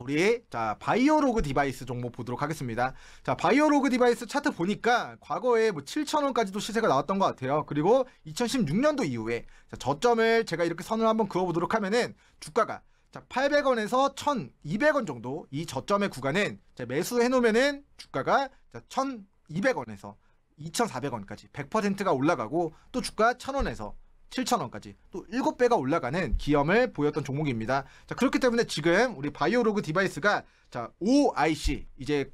우리 자 바이오로그 디바이스 종목 보도록 하겠습니다. 자 바이오로그 디바이스 차트 보니까 과거에 뭐7천원까지도 시세가 나왔던 것 같아요. 그리고 2016년도 이후에 자, 저점을 제가 이렇게 선을 한번 그어보도록 하면은 주가가 자 800원에서 1,200원 정도 이 저점의 구간은 자, 매수해놓으면은 주가가 자, 1,200원에서 2,400원까지 100%가 올라가고 또 주가 1,000원에서 7,000원까지 또 7배가 올라가는 기염을 보였던 종목입니다. 자, 그렇기 때문에 지금 우리 바이오로그 디바이스가 자, OIC 이제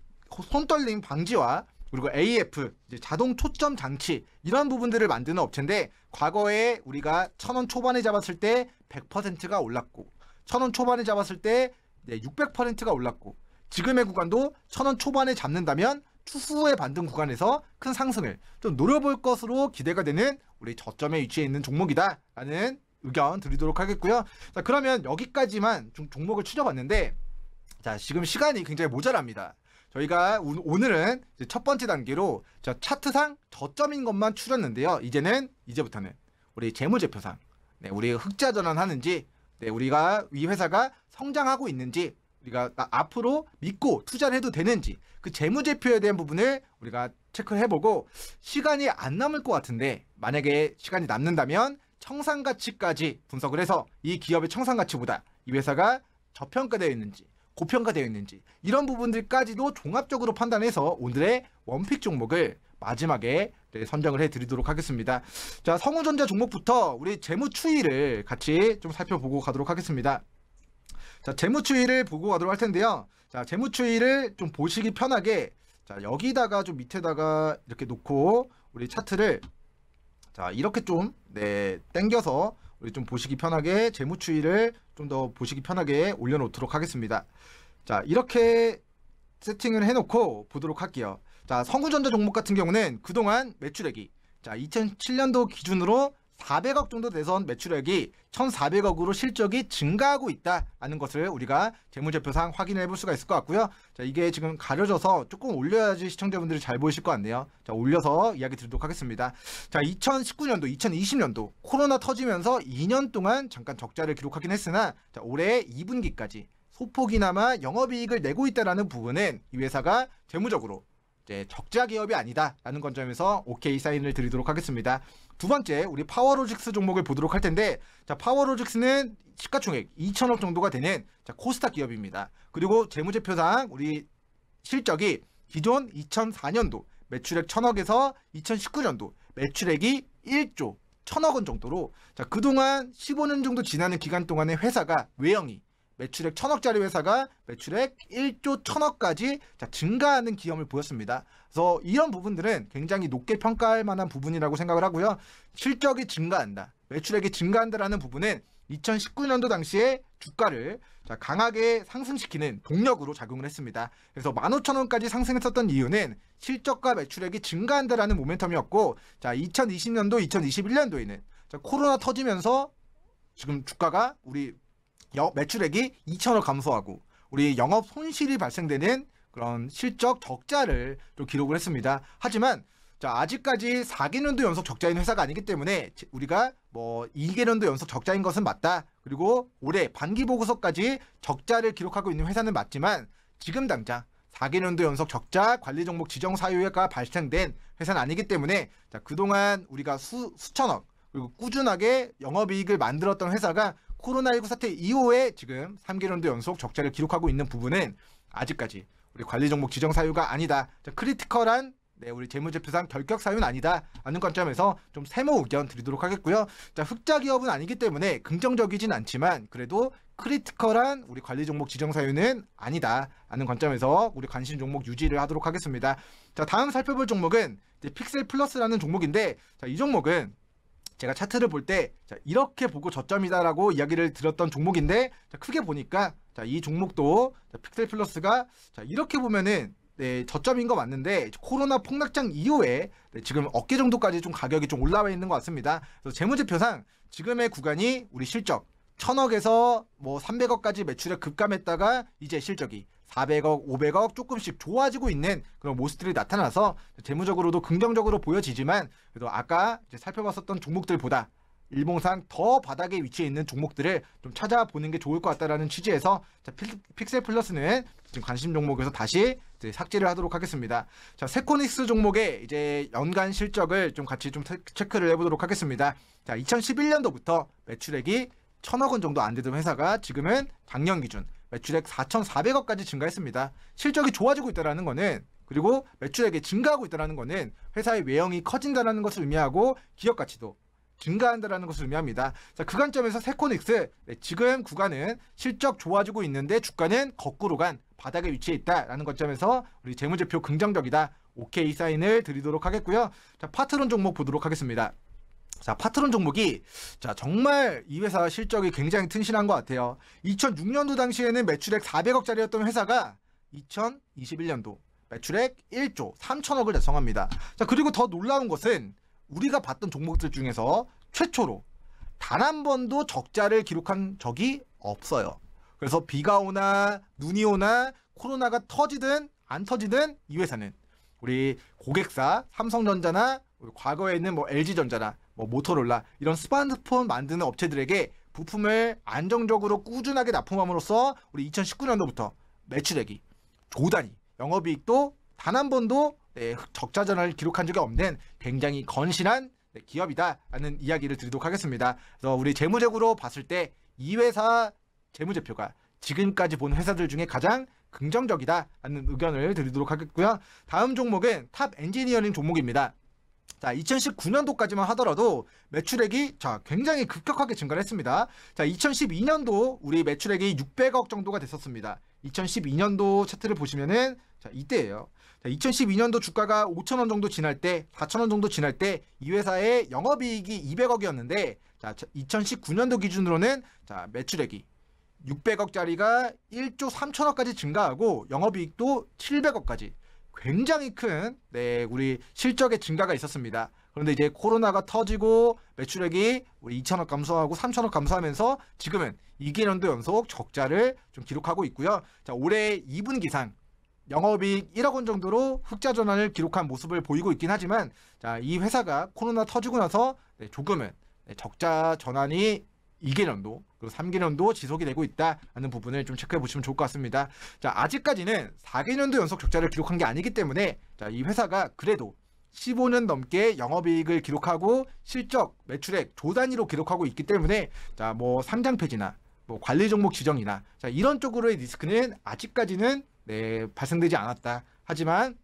손떨림 방지와 그리고 AF 자동 초점 장치 이런 부분들을 만드는 업체인데 과거에 우리가 1,000원 초반에 잡았을 때 100%가 올랐고 1,000원 초반에 잡았을 때 600%가 올랐고 지금의 구간도 1,000원 초반에 잡는다면 추후의 반등 구간에서 큰 상승을 좀 노려볼 것으로 기대가 되는 우리 저점에 위치해 있는 종목이다라는 의견 드리도록 하겠고요. 자, 그러면 여기까지만 좀 종목을 추려봤는데 자, 지금 시간이 굉장히 모자랍니다. 저희가 오늘은 첫 번째 단계로 차트상 저점인 것만 추렸는데요. 이제는 이제부터는 우리 재무제표상 네, 우리 흑자 전환하는지 네, 우리가 이 회사가 성장하고 있는지 우리가 아, 앞으로 믿고 투자를 해도 되는지 그 재무제표에 대한 부분을 우리가 체크를 해보고 시간이 안 남을 것 같은데 만약에 시간이 남는다면 청산가치까지 분석을 해서 이 기업의 청산가치보다 이 회사가 저평가되어 있는지 고평가되어 있는지 이런 부분들까지도 종합적으로 판단해서 오늘의 원픽 종목을 마지막에 네, 선정을 해드리도록 하겠습니다. 자, 성우전자 종목부터 우리 재무 추이를 같이 좀 살펴보고 가도록 하겠습니다. 자, 재무추이를 보고 가도록 할 텐데요. 자, 재무추이를 좀 보시기 편하게 자, 여기다가 좀 밑에다가 이렇게 놓고 우리 차트를 자, 이렇게 좀 네, 당겨서 우리 좀 보시기 편하게 재무추이를 좀 더 보시기 편하게 올려 놓도록 하겠습니다. 자, 이렇게 세팅을 해 놓고 보도록 할게요. 자, 성우전자 종목 같은 경우는 그동안 매출액이 자, 2007년도 기준으로 400억 정도 돼선 매출액이 1,400억으로 실적이 증가하고 있다라는 것을 우리가 재무제표상 확인해 볼 수가 있을 것 같고요. 자, 이게 지금 가려져서 조금 올려야지 시청자분들이 잘 보이실 것 같네요. 자, 올려서 이야기 드리도록 하겠습니다. 자, 2019년도, 2020년도 코로나 터지면서 2년 동안 잠깐 적자를 기록하긴 했으나 자, 올해 2분기까지 소폭이나마 영업이익을 내고 있다라는 부분은 이 회사가 재무적으로 적자 기업이 아니다라는 관점에서 오케이 사인을 드리도록 하겠습니다. 두 번째 우리 파워로직스 종목을 보도록 할 텐데 자 파워로직스는 시가총액 2천억 정도가 되는 자, 코스닥 기업입니다. 그리고 재무제표상 우리 실적이 기존 2004년도 매출액 1천억에서 2019년도 매출액이 1조 1 천억 원 정도로 자 그동안 15년 정도 지나는 기간 동안에 회사가 외형이 매출액 천억짜리 회사가 매출액 1조 천억까지 증가하는 기염을 보였습니다. 그래서 이런 부분들은 굉장히 높게 평가할 만한 부분이라고 생각을 하고요. 실적이 증가한다. 매출액이 증가한다라는 부분은 2019년도 당시에 주가를 강하게 상승시키는 동력으로 작용을 했습니다. 그래서 15,000원까지 상승했었던 이유는 실적과 매출액이 증가한다라는 모멘텀이었고 자 2020년도, 2021년도에는 코로나 터지면서 지금 주가가 우리 매출액이 2천억 감소하고 우리 영업 손실이 발생되는 그런 실적 적자를 또 기록을 했습니다. 하지만 자, 아직까지 4개년도 연속 적자인 회사가 아니기 때문에 우리가 뭐 2개년도 연속 적자인 것은 맞다. 그리고 올해 반기 보고서까지 적자를 기록하고 있는 회사는 맞지만 지금 당장 4개년도 연속 적자 관리 종목 지정 사유가 발생된 회사는 아니기 때문에 자, 그동안 우리가 수, 수천억 그리고 꾸준하게 영업이익을 만들었던 회사가 코로나19 사태 이후에 지금 3개년도 연속 적자를 기록하고 있는 부분은 아직까지 우리 관리 종목 지정 사유가 아니다. 크리티컬한 네, 우리 재무제표상 결격 사유는 아니다라는 관점에서 좀 세모 의견 드리도록 하겠고요. 자, 흑자 기업은 아니기 때문에 긍정적이진 않지만 그래도 크리티컬한 우리 관리 종목 지정 사유는 아니다라는 관점에서 우리 관심 종목 유지를 하도록 하겠습니다. 자, 다음 살펴볼 종목은 픽셀 플러스라는 종목인데 자, 이 종목은 제가 차트를 볼 때 이렇게 보고 저점이다라고 이야기를 들었던 종목인데 크게 보니까 이 종목도 픽셀 플러스가 이렇게 보면은 네, 저점인 거 맞는데 코로나 폭락장 이후에 네, 지금 어깨 정도까지 좀 가격이 좀 올라와 있는 것 같습니다. 그래서 재무제표상 지금의 구간이 우리 실적 천억에서 뭐 300억까지 매출액 급감했다가 이제 실적이 400억, 500억 조금씩 좋아지고 있는 그런 모습들이 나타나서 재무적으로도 긍정적으로 보여지지만 그래도 아까 이제 살펴봤었던 종목들보다 일봉상 더 바닥에 위치해 있는 종목들을 좀 찾아보는 게 좋을 것 같다라는 취지에서 자, 픽셀 플러스는 지금 관심 종목에서 다시 삭제를 하도록 하겠습니다. 자, 세코닉스 종목의 이제 연간 실적을 좀 같이 좀 체크를 해보도록 하겠습니다. 자, 2011년도부터 매출액이 1 0 0 0억원 정도 안 되던 회사가 지금은 작년 기준 매출액 4,400억까지 증가했습니다. 실적이 좋아지고 있다는 거는 그리고 매출액이 증가하고 있다는 거는 회사의 외형이 커진다는 것을 의미하고 기업 가치도 증가한다라는 것을 의미합니다. 자, 그 관점에서 세코닉스 네, 지금 구간은 실적 좋아지고 있는데 주가는 거꾸로 간 바닥에 위치해 있다라는 관점에서 우리 재무제표 긍정적이다. 오케이 사인을 드리도록 하겠고요. 자, 파트론 종목 보도록 하겠습니다. 자, 파트론 종목이 자, 정말 이 회사 실적이 굉장히 튼실한 것 같아요. 2006년도 당시에는 매출액 400억짜리였던 회사가 2021년도 매출액 1조 3천억을 달성합니다. 자, 그리고 더 놀라운 것은 우리가 봤던 종목들 중에서 최초로 단 한 번도 적자를 기록한 적이 없어요. 그래서 비가 오나 눈이 오나 코로나가 터지든 안 터지든 이 회사는 우리 고객사 삼성전자나 과거에 있는 뭐 LG전자나 뭐 모토롤라 이런 스마트폰 만드는 업체들에게 부품을 안정적으로 꾸준하게 납품함으로써 우리 2019년도부터 매출액이 조단위 영업이익도 단 한 번도 네, 적자전을 기록한 적이 없는 굉장히 건실한 네, 기업이다라는 이야기를 드리도록 하겠습니다. 그래서 우리 재무적으로 봤을 때 이 회사 재무제표가 지금까지 본 회사들 중에 가장 긍정적이다라는 의견을 드리도록 하겠고요. 다음 종목은 탑 엔지니어링 종목입니다. 자, 2019년도까지만 하더라도 매출액이 자, 굉장히 급격하게 증가를 했습니다. 자, 2012년도 우리 매출액이 600억 정도가 됐었습니다. 2012년도 차트를 보시면은 자, 이때예요. 자, 2012년도 주가가 5천원 정도 지날 때, 4천원 정도 지날 때 이 회사의 영업이익이 200억이었는데 자, 2019년도 기준으로는 자, 매출액이 600억짜리가 1조 3천억까지 증가하고 영업이익도 700억까지 굉장히 큰 네, 우리 실적의 증가가 있었습니다. 그런데 이제 코로나가 터지고 매출액이 우리 2천억 감소하고 3천억 감소하면서 지금은 2개년도 연속 적자를 좀 기록하고 있고요. 자, 올해 2분기상 영업이익 1억 원 정도로 흑자 전환을 기록한 모습을 보이고 있긴 하지만 자, 이 회사가 코로나 터지고 나서 네, 조금은 네, 적자 전환이 2개년도 그리고 3개년도 지속이 되고 있다라는 부분을 좀 체크해 보시면 좋을 것 같습니다. 자, 아직까지는 4개년도 연속 적자를 기록한 게 아니기 때문에 자, 이 회사가 그래도 15년 넘게 영업이익을 기록하고 실적, 매출액 조 단위로 기록하고 있기 때문에 자, 뭐 상장 폐지나 뭐 관리 종목 지정이나 자, 이런 쪽으로의 리스크는 아직까지는 네, 발생되지 않았다. 하지만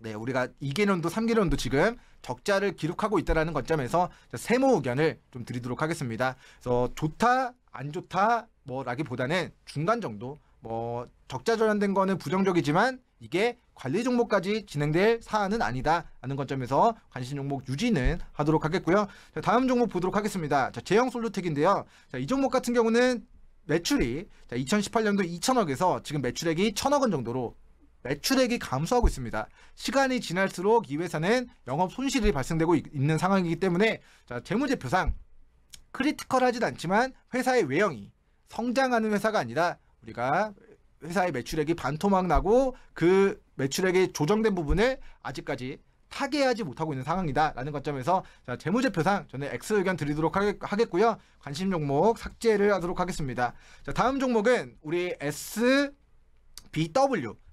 네, 우리가 2개년도 3개년도 지금 적자를 기록하고 있다라는 관점에서 세모 의견을 좀 드리도록 하겠습니다. 그래서 좋다 안 좋다 뭐라기보다는 중간 정도 뭐적자전환된 거는 부정적이지만 이게 관리 종목까지 진행될 사안은 아니다 라는 관점에서 관심 종목 유지는 하도록 하겠고요. 자, 다음 종목 보도록 하겠습니다. 자, 제형 솔루텍인데요. 자, 이 종목 같은 경우는 매출이 자, 2018년도 2천억에서 지금 매출액이 1천억 원 정도로 매출액이 감소하고 있습니다. 시간이 지날수록 이 회사는 영업 손실이 발생되고 있는 상황이기 때문에 자, 재무제표상 크리티컬하진 않지만 회사의 외형이 성장하는 회사가 아니라 우리가 회사의 매출액이 반토막 나고 그 매출액이 조정된 부분을 아직까지 타개하지 못하고 있는 상황이다라는 관점에서 자, 재무제표상 저는 X 의견 드리도록 하겠고요. 관심 종목 삭제를 하도록 하겠습니다. 자, 다음 종목은 우리 SBW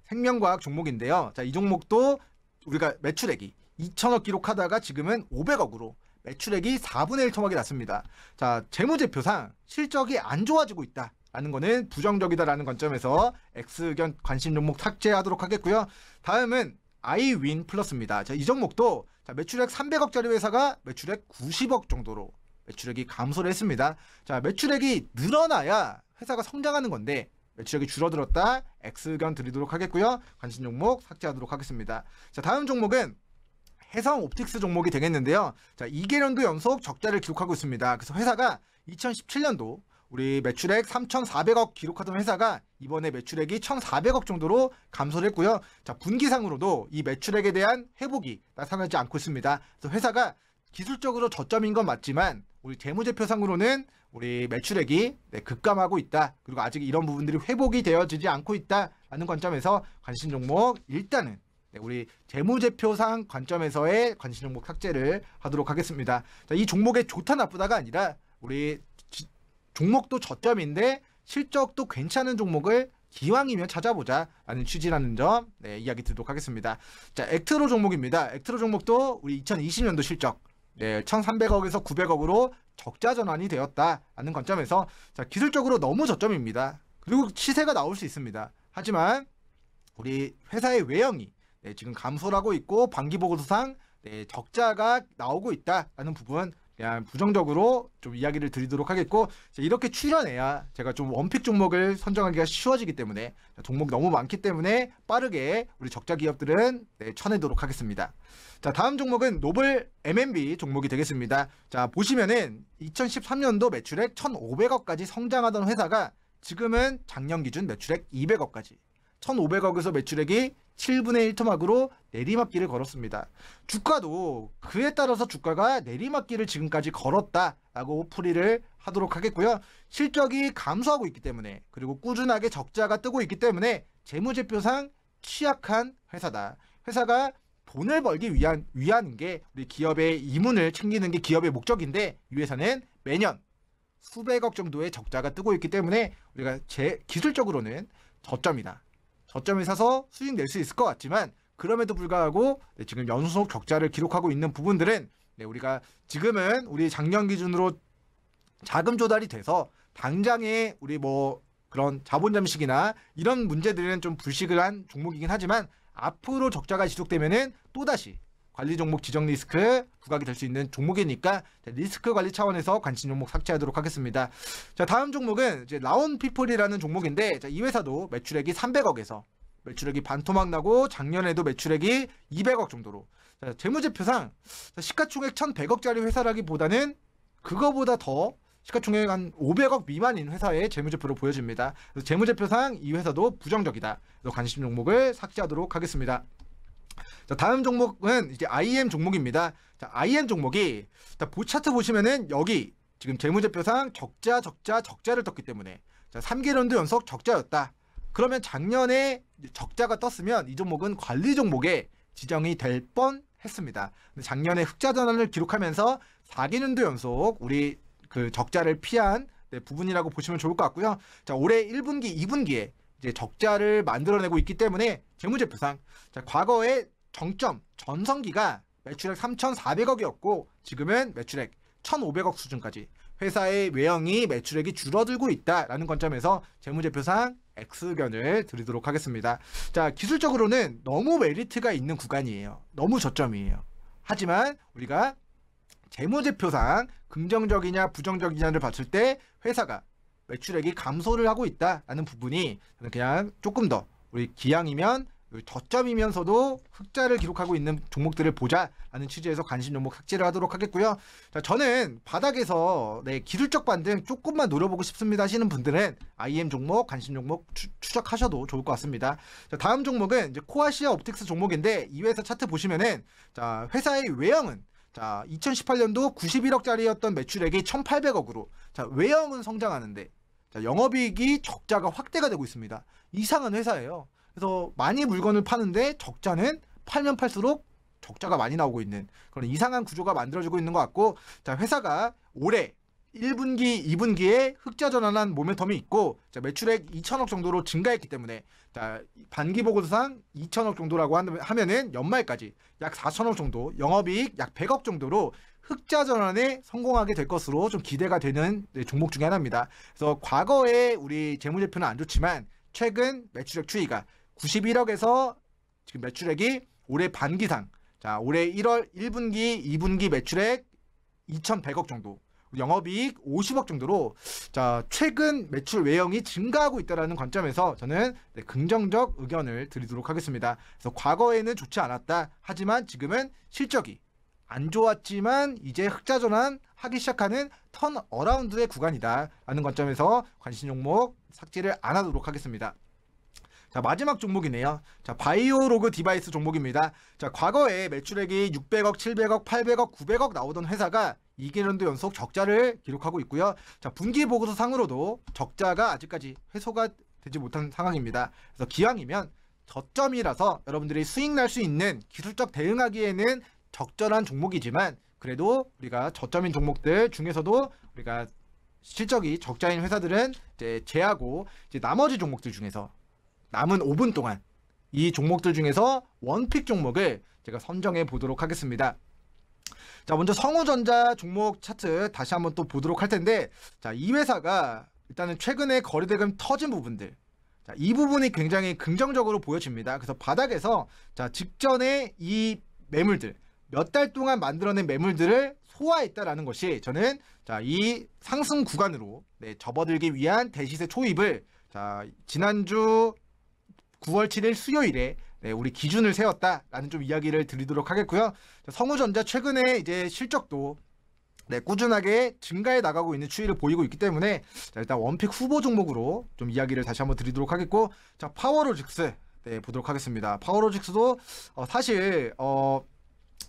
생명과학 종목인데요. 자, 이 종목도 우리가 매출액이 2천억 기록하다가 지금은 500억으로 매출액이 4분의 1 토막이 났습니다. 자, 재무제표상 실적이 안 좋아지고 있다. 라는 거는 부정적이다라는 관점에서 X견 관심 종목 삭제하도록 하겠고요. 다음은 아이윈 플러스입니다. 자, 이 종목도 자, 매출액 300억짜리 회사가 매출액 90억 정도로 매출액이 감소를 했습니다. 자, 매출액이 늘어나야 회사가 성장하는 건데 매출액이 줄어들었다. X견 드리도록 하겠고요. 관심 종목 삭제하도록 하겠습니다. 자, 다음 종목은 해상 옵틱스 종목이 되겠는데요. 자, 2개년도 연속 적자를 기록하고 있습니다. 그래서 회사가 2017년도 우리 매출액 3,400억 기록하던 회사가 이번에 매출액이 1,400억 정도로 감소를 했고요. 자, 분기상으로도 이 매출액에 대한 회복이 나타나지 않고 있습니다. 그래서 회사가 기술적으로 저점인 건 맞지만 우리 재무제표상으로는 우리 매출액이 네, 급감하고 있다. 그리고 아직 이런 부분들이 회복이 되어지지 않고 있다라는 관점에서 관심 종목 일단은 네, 우리 재무제표상 관점에서의 관심 종목 삭제를 하도록 하겠습니다. 자, 이 종목의 좋다 나쁘다가 아니라 우리 지, 종목도 저점인데 실적도 괜찮은 종목을 기왕이면 찾아보자 라는 취지라는 점 네, 이야기 드리도록 하겠습니다. 자, 액트로 종목입니다. 액트로 종목도 우리 2020년도 실적 네, 1,300억에서 900억으로 적자 전환이 되었다라는 관점에서 자, 기술적으로 너무 저점입니다. 그리고 시세가 나올 수 있습니다. 하지만 우리 회사의 외형이 네, 지금 감소하고 있고 반기 보고서상 네, 적자가 나오고 있다라는 부분 그냥 네, 부정적으로 좀 이야기를 드리도록 하겠고 이렇게 출려해야 제가 좀 원픽 종목을 선정하기가 쉬워지기 때문에 종목 너무 많기 때문에 빠르게 우리 적자 기업들은 네, 쳐내도록 하겠습니다. 자 다음 종목은 노블 m m b 종목이 되겠습니다. 자 보시면은 2013년도 매출액 1,500억까지 성장하던 회사가 지금은 작년 기준 매출액 200억까지 1,500억에서 매출액이 7분의 1토막으로 내리막길을 걸었습니다. 주가도 그에 따라서 주가가 내리막길을 지금까지 걸었다라고 풀이를 하도록 하겠고요. 실적이 감소하고 있기 때문에 그리고 꾸준하게 적자가 뜨고 있기 때문에 재무제표상 취약한 회사다. 회사가 돈을 벌기 위한 위하는 게 우리 기업의 이문을 챙기는 게 기업의 목적인데 이 회사는 매년 수백억 정도의 적자가 뜨고 있기 때문에 우리가 제 기술적으로는 저점이다. 저점에 사서 수익 낼 수 있을 것 같지만 그럼에도 불구하고 네, 지금 연속 적자를 기록하고 있는 부분들은 네, 우리가 지금은 우리 작년 기준으로 자금 조달이 돼서 당장에 우리 뭐 그런 자본 잠식이나 이런 문제들은 좀 불식을 한 종목이긴 하지만 앞으로 적자가 지속되면은 또다시 관리 종목 지정 리스크 부각이 될 수 있는 종목이니까 리스크 관리 차원에서 관심 종목 삭제하도록 하겠습니다. 자 다음 종목은 이제 라온피플이라는 종목인데 자, 이 회사도 매출액이 300억에서 매출액이 반토막 나고 작년에도 매출액이 200억 정도로 자, 재무제표상 시가총액 1,100억짜리 회사라기보다는 그거보다 더 시가총액 한 500억 미만인 회사의 재무제표로 보여집니다. 재무제표상 이 회사도 부정적이다. 그래서 관심 종목을 삭제하도록 하겠습니다. 자, 다음 종목은 이제 IM 종목입니다. 자, IM 종목이 자, 보 차트 보시면은 여기 지금 재무제표상 적자, 적자, 적자를 떴기 때문에 자, 3개월도 연속 적자였다. 그러면 작년에 적자가 떴으면 이 종목은 관리 종목에 지정이 될 뻔 했습니다. 작년에 흑자 전환을 기록하면서 4개년도 연속 우리 그 적자를 피한 네, 부분이라고 보시면 좋을 것 같고요. 자, 올해 1분기, 2분기에 이제 적자를 만들어내고 있기 때문에 재무제표상 자, 과거의 정점 전성기가 매출액 3,400억이었고 지금은 매출액 1,500억 수준까지 회사의 외형이 매출액이 줄어들고 있다라는 관점에서 재무제표상 X견을 드리도록 하겠습니다. 자, 기술적으로는 너무 메리트가 있는 구간이에요. 너무 저점이에요. 하지만 우리가 재무제표상 긍정적이냐 부정적이냐를 봤을 때 회사가 매출액이 감소를 하고 있다라는 부분이 그냥 조금 더 우리 기왕이면 저점이면서도 흑자를 기록하고 있는 종목들을 보자라는 취지에서 관심 종목 삭제를 하도록 하겠고요. 자, 저는 바닥에서 네, 기술적 반등 조금만 노려보고 싶습니다 하시는 분들은 IM 종목, 관심 종목 추, 추적하셔도 좋을 것 같습니다. 자, 다음 종목은 이제 코아시아 옵틱스 종목인데 이 회사 차트 보시면은 자, 회사의 외형은 자, 2018년도 91억짜리였던 매출액이 1,800억으로 자, 외형은 성장하는데 자, 영업이익이 적자가 확대가 되고 있습니다. 이상한 회사예요. 그래서 많이 물건을 파는데 적자는 팔면 팔수록 적자가 많이 나오고 있는 그런 이상한 구조가 만들어지고 있는 것 같고 자, 회사가 올해 1분기, 2분기에 흑자 전환한 모멘텀이 있고 자, 매출액 2천억 정도로 증가했기 때문에 자, 반기 보고서상 2천억 정도라고 하면은 연말까지 약 4천억 정도, 영업이익 약 100억 정도로 흑자 전환에 성공하게 될 것으로 좀 기대가 되는 네, 종목 중에 하나입니다. 그래서 과거에 우리 재무제표는 안 좋지만 최근 매출액 추이가 91억에서 지금 매출액이 올해 반기상 자 올해 1월 1분기, 2분기 매출액 2,100억 정도 영업이익 50억 정도로 자 최근 매출 외형이 증가하고 있다라는 관점에서 저는 네, 긍정적 의견을 드리도록 하겠습니다. 그래서 과거에는 좋지 않았다. 하지만 지금은 실적이 안 좋았지만 이제 흑자 전환하기 시작하는 턴 어라운드의 구간이다라는 관점에서 관심 종목 삭제를 안 하도록 하겠습니다. 자 마지막 종목이네요. 자 바이오로그 디바이스 종목입니다. 자 과거에 매출액이 600억, 700억, 800억, 900억 나오던 회사가 2개년도 연속 적자를 기록하고 있고요. 자, 분기 보고서 상으로도 적자가 아직까지 회수가 되지 못한 상황입니다. 그래서 기왕이면 저점이라서 여러분들이 수익 날 수 있는 기술적 대응하기에는 적절한 종목이지만 그래도 우리가 저점인 종목들 중에서도 우리가 실적이 적자인 회사들은 이제 제하고 이제 나머지 종목들 중에서 남은 5분 동안 이 종목들 중에서 원픽 종목을 제가 선정해 보도록 하겠습니다. 자, 먼저 성우전자 종목 차트 다시 한번 또 보도록 할 텐데, 자, 이 회사가 일단은 최근에 거래대금 터진 부분들, 자, 이 부분이 굉장히 긍정적으로 보여집니다. 그래서 바닥에서 자, 직전에 이 매물들, 몇 달 동안 만들어낸 매물들을 소화했다라는 것이 저는 자, 이 상승 구간으로 네, 접어들기 위한 대시세 초입을 자, 지난주 9월 7일 수요일에 네, 우리 기준을 세웠다라는 좀 이야기를 드리도록 하겠고요. 성우전자 최근에 이제 실적도 네, 꾸준하게 증가해 나가고 있는 추이를 보이고 있기 때문에 자, 일단 원픽 후보 종목으로 좀 이야기를 다시 한번 드리도록 하겠고 자, 파워로직스 네, 보도록 하겠습니다. 파워로직스도 어, 사실 어,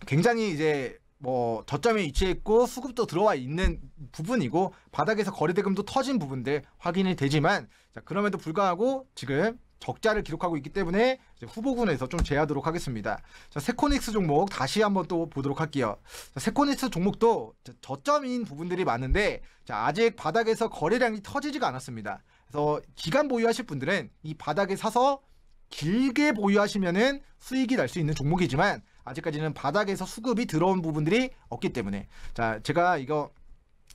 굉장히 이제 뭐 저점에 위치했고 수급도 들어와 있는 부분이고 바닥에서 거래대금도 터진 부분들 확인이 되지만 자, 그럼에도 불구하고 지금 적자를 기록하고 있기 때문에 후보군에서 좀 제하도록 하겠습니다. 자, 세코닉스 종목 다시 한번 또 보도록 할게요. 자, 세코닉스 종목도 저점인 부분들이 많은데 자, 아직 바닥에서 거래량이 터지지가 않았습니다. 그래서 기간 보유하실 분들은 이 바닥에 사서 길게 보유하시면은 수익이 날 수 있는 종목이지만 아직까지는 바닥에서 수급이 들어온 부분들이 없기 때문에 자 제가 이거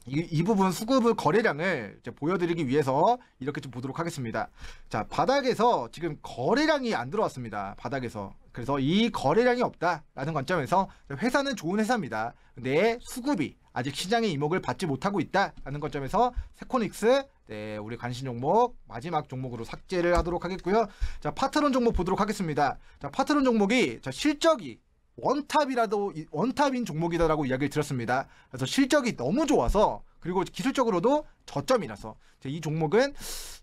이, 이 부분 수급을 거래량을 이제 보여드리기 위해서 이렇게 좀 보도록 하겠습니다. 자, 바닥에서 지금 거래량이 안 들어왔습니다. 바닥에서. 그래서 이 거래량이 없다라는 관점에서 회사는 좋은 회사입니다. 근데 수급이 아직 시장의 이목을 받지 못하고 있다라는 관점에서 세코닉스 네, 우리 관심 종목 마지막 종목으로 삭제를 하도록 하겠고요. 자, 파트론 종목 보도록 하겠습니다. 자, 파트론 종목이 자, 실적이 원탑이라도 원탑인 종목이다라고 이야기를 들었습니다 그래서 실적이 너무 좋아서 그리고 기술적으로도 저점이라서 이 종목은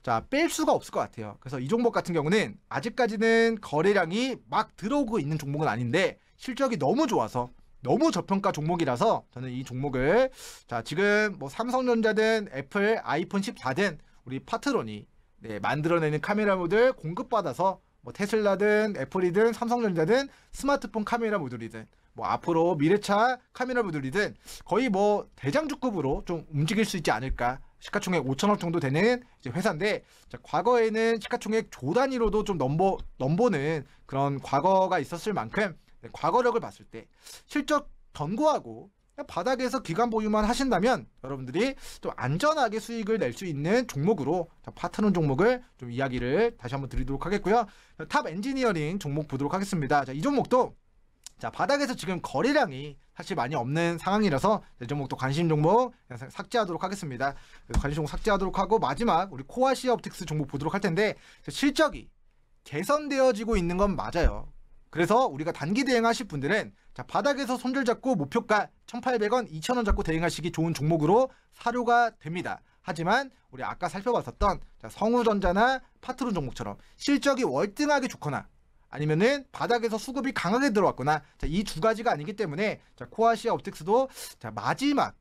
자뺄 수가 없을 것 같아요. 그래서 이 종목 같은 경우는 아직까지는 거래량이 막 들어오고 있는 종목은 아닌데 실적이 너무 좋아서 너무 저평가 종목이라서 저는 이 종목을 자 지금 뭐 삼성전자든 애플 아이폰 14든 우리 파트론이 네, 만들어내는 카메라 모델 공급받아서 뭐 테슬라든 애플이든 삼성전자든 스마트폰 카메라 모듈이든 뭐 앞으로 미래차 카메라 모듈이든 거의 뭐 대장주급으로 좀 움직일 수 있지 않을까 시가총액 5천억 정도 되는 이제 회사인데 자, 과거에는 시가총액 조 단위로도 좀 넘보 넘보는 그런 과거가 있었을 만큼 네, 과거력을 봤을 때 실적 견고하고 바닥에서 기간 보유만 하신다면 여러분들이 좀 안전하게 수익을 낼 수 있는 종목으로 파트너 종목을 좀 이야기를 다시 한번 드리도록 하겠고요. 탑 엔지니어링 종목 보도록 하겠습니다. 자, 이 종목도 자 바닥에서 지금 거래량이 사실 많이 없는 상황이라서 이 종목도 관심 종목 삭제하도록 하겠습니다. 관심 종목 삭제하도록 하고 마지막 우리 코아시아 옵틱스 종목 보도록 할 텐데 실적이 개선되어지고 있는 건 맞아요. 그래서 우리가 단기 대행하실 분들은 자, 바닥에서 손절 잡고 목표가 1,800원, 2,000원 잡고 대행하시기 좋은 종목으로 사료가 됩니다. 하지만 우리 아까 살펴봤었던 자, 성우전자나 파트론 종목처럼 실적이 월등하게 좋거나 아니면은 바닥에서 수급이 강하게 들어왔거나 자, 이 두 가지가 아니기 때문에 자, 코아시아 옵틱스도 자, 마지막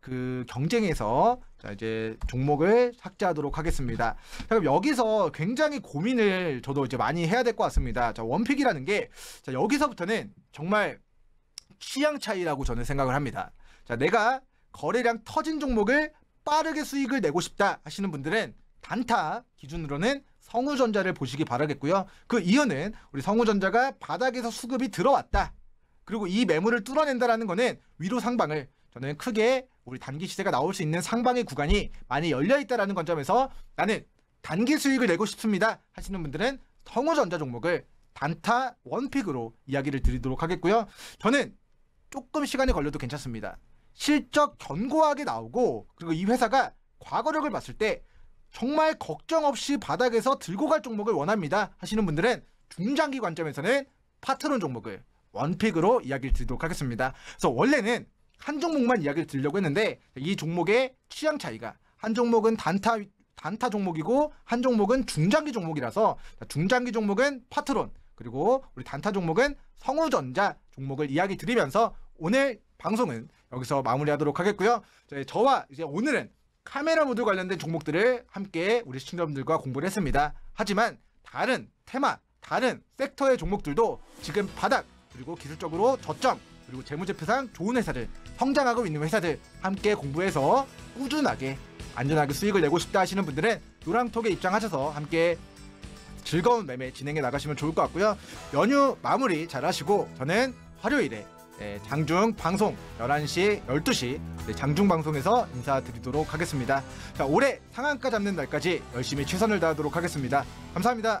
그 경쟁에서 자, 이제 종목을 삭제하도록 하겠습니다. 자, 그럼 여기서 굉장히 고민을 저도 이제 많이 해야 될 것 같습니다. 자, 원픽이라는 게 자, 여기서부터는 정말 취향 차이라고 저는 생각을 합니다. 자, 내가 거래량 터진 종목을 빠르게 수익을 내고 싶다 하시는 분들은 단타 기준으로는 성우전자를 보시기 바라겠고요. 그 이유는 우리 성우전자가 바닥에서 수급이 들어왔다. 그리고 이 매물을 뚫어낸다라는 거는 위로 상방을 저는 크게 우리 단기 시세가 나올 수 있는 상방의 구간이 많이 열려 있다라는 관점에서 나는 단기 수익을 내고 싶습니다 하시는 분들은 성우전자 종목을 단타 원픽으로 이야기를 드리도록 하겠고요. 저는 조금 시간이 걸려도 괜찮습니다. 실적 견고하게 나오고 그리고 이 회사가 과거력을 봤을 때 정말 걱정 없이 바닥에서 들고 갈 종목을 원합니다 하시는 분들은 중장기 관점에서는 파트론 종목을 원픽으로 이야기를 드리도록 하겠습니다. 그래서 원래는 한 종목만 이야기를 드리려고 했는데 이 종목의 취향 차이가 한 종목은 단타 단타 종목이고 한 종목은 중장기 종목이라서 중장기 종목은 파트론 그리고 우리 단타 종목은 성우전자 종목을 이야기 드리면서 오늘 방송은 여기서 마무리하도록 하겠고요. 저와 이제 오늘은 카메라 모드 관련된 종목들을 함께 우리 시청자분들과 공부를 했습니다. 하지만 다른 테마, 다른 섹터의 종목들도 지금 바닥 그리고 기술적으로 저점 그리고 재무제표상 좋은 회사들 성장하고 있는 회사들 함께 공부해서 꾸준하게 안전하게 수익을 내고 싶다 하시는 분들은 노랑톡에 입장하셔서 함께 즐거운 매매 진행해 나가시면 좋을 것 같고요. 연휴 마무리 잘 하시고 저는 화요일에 네, 장중 방송 11시, 12시 장중 방송에서 인사드리도록 하겠습니다. 자, 올해 상한가 잡는 날까지 열심히 최선을 다하도록 하겠습니다. 감사합니다.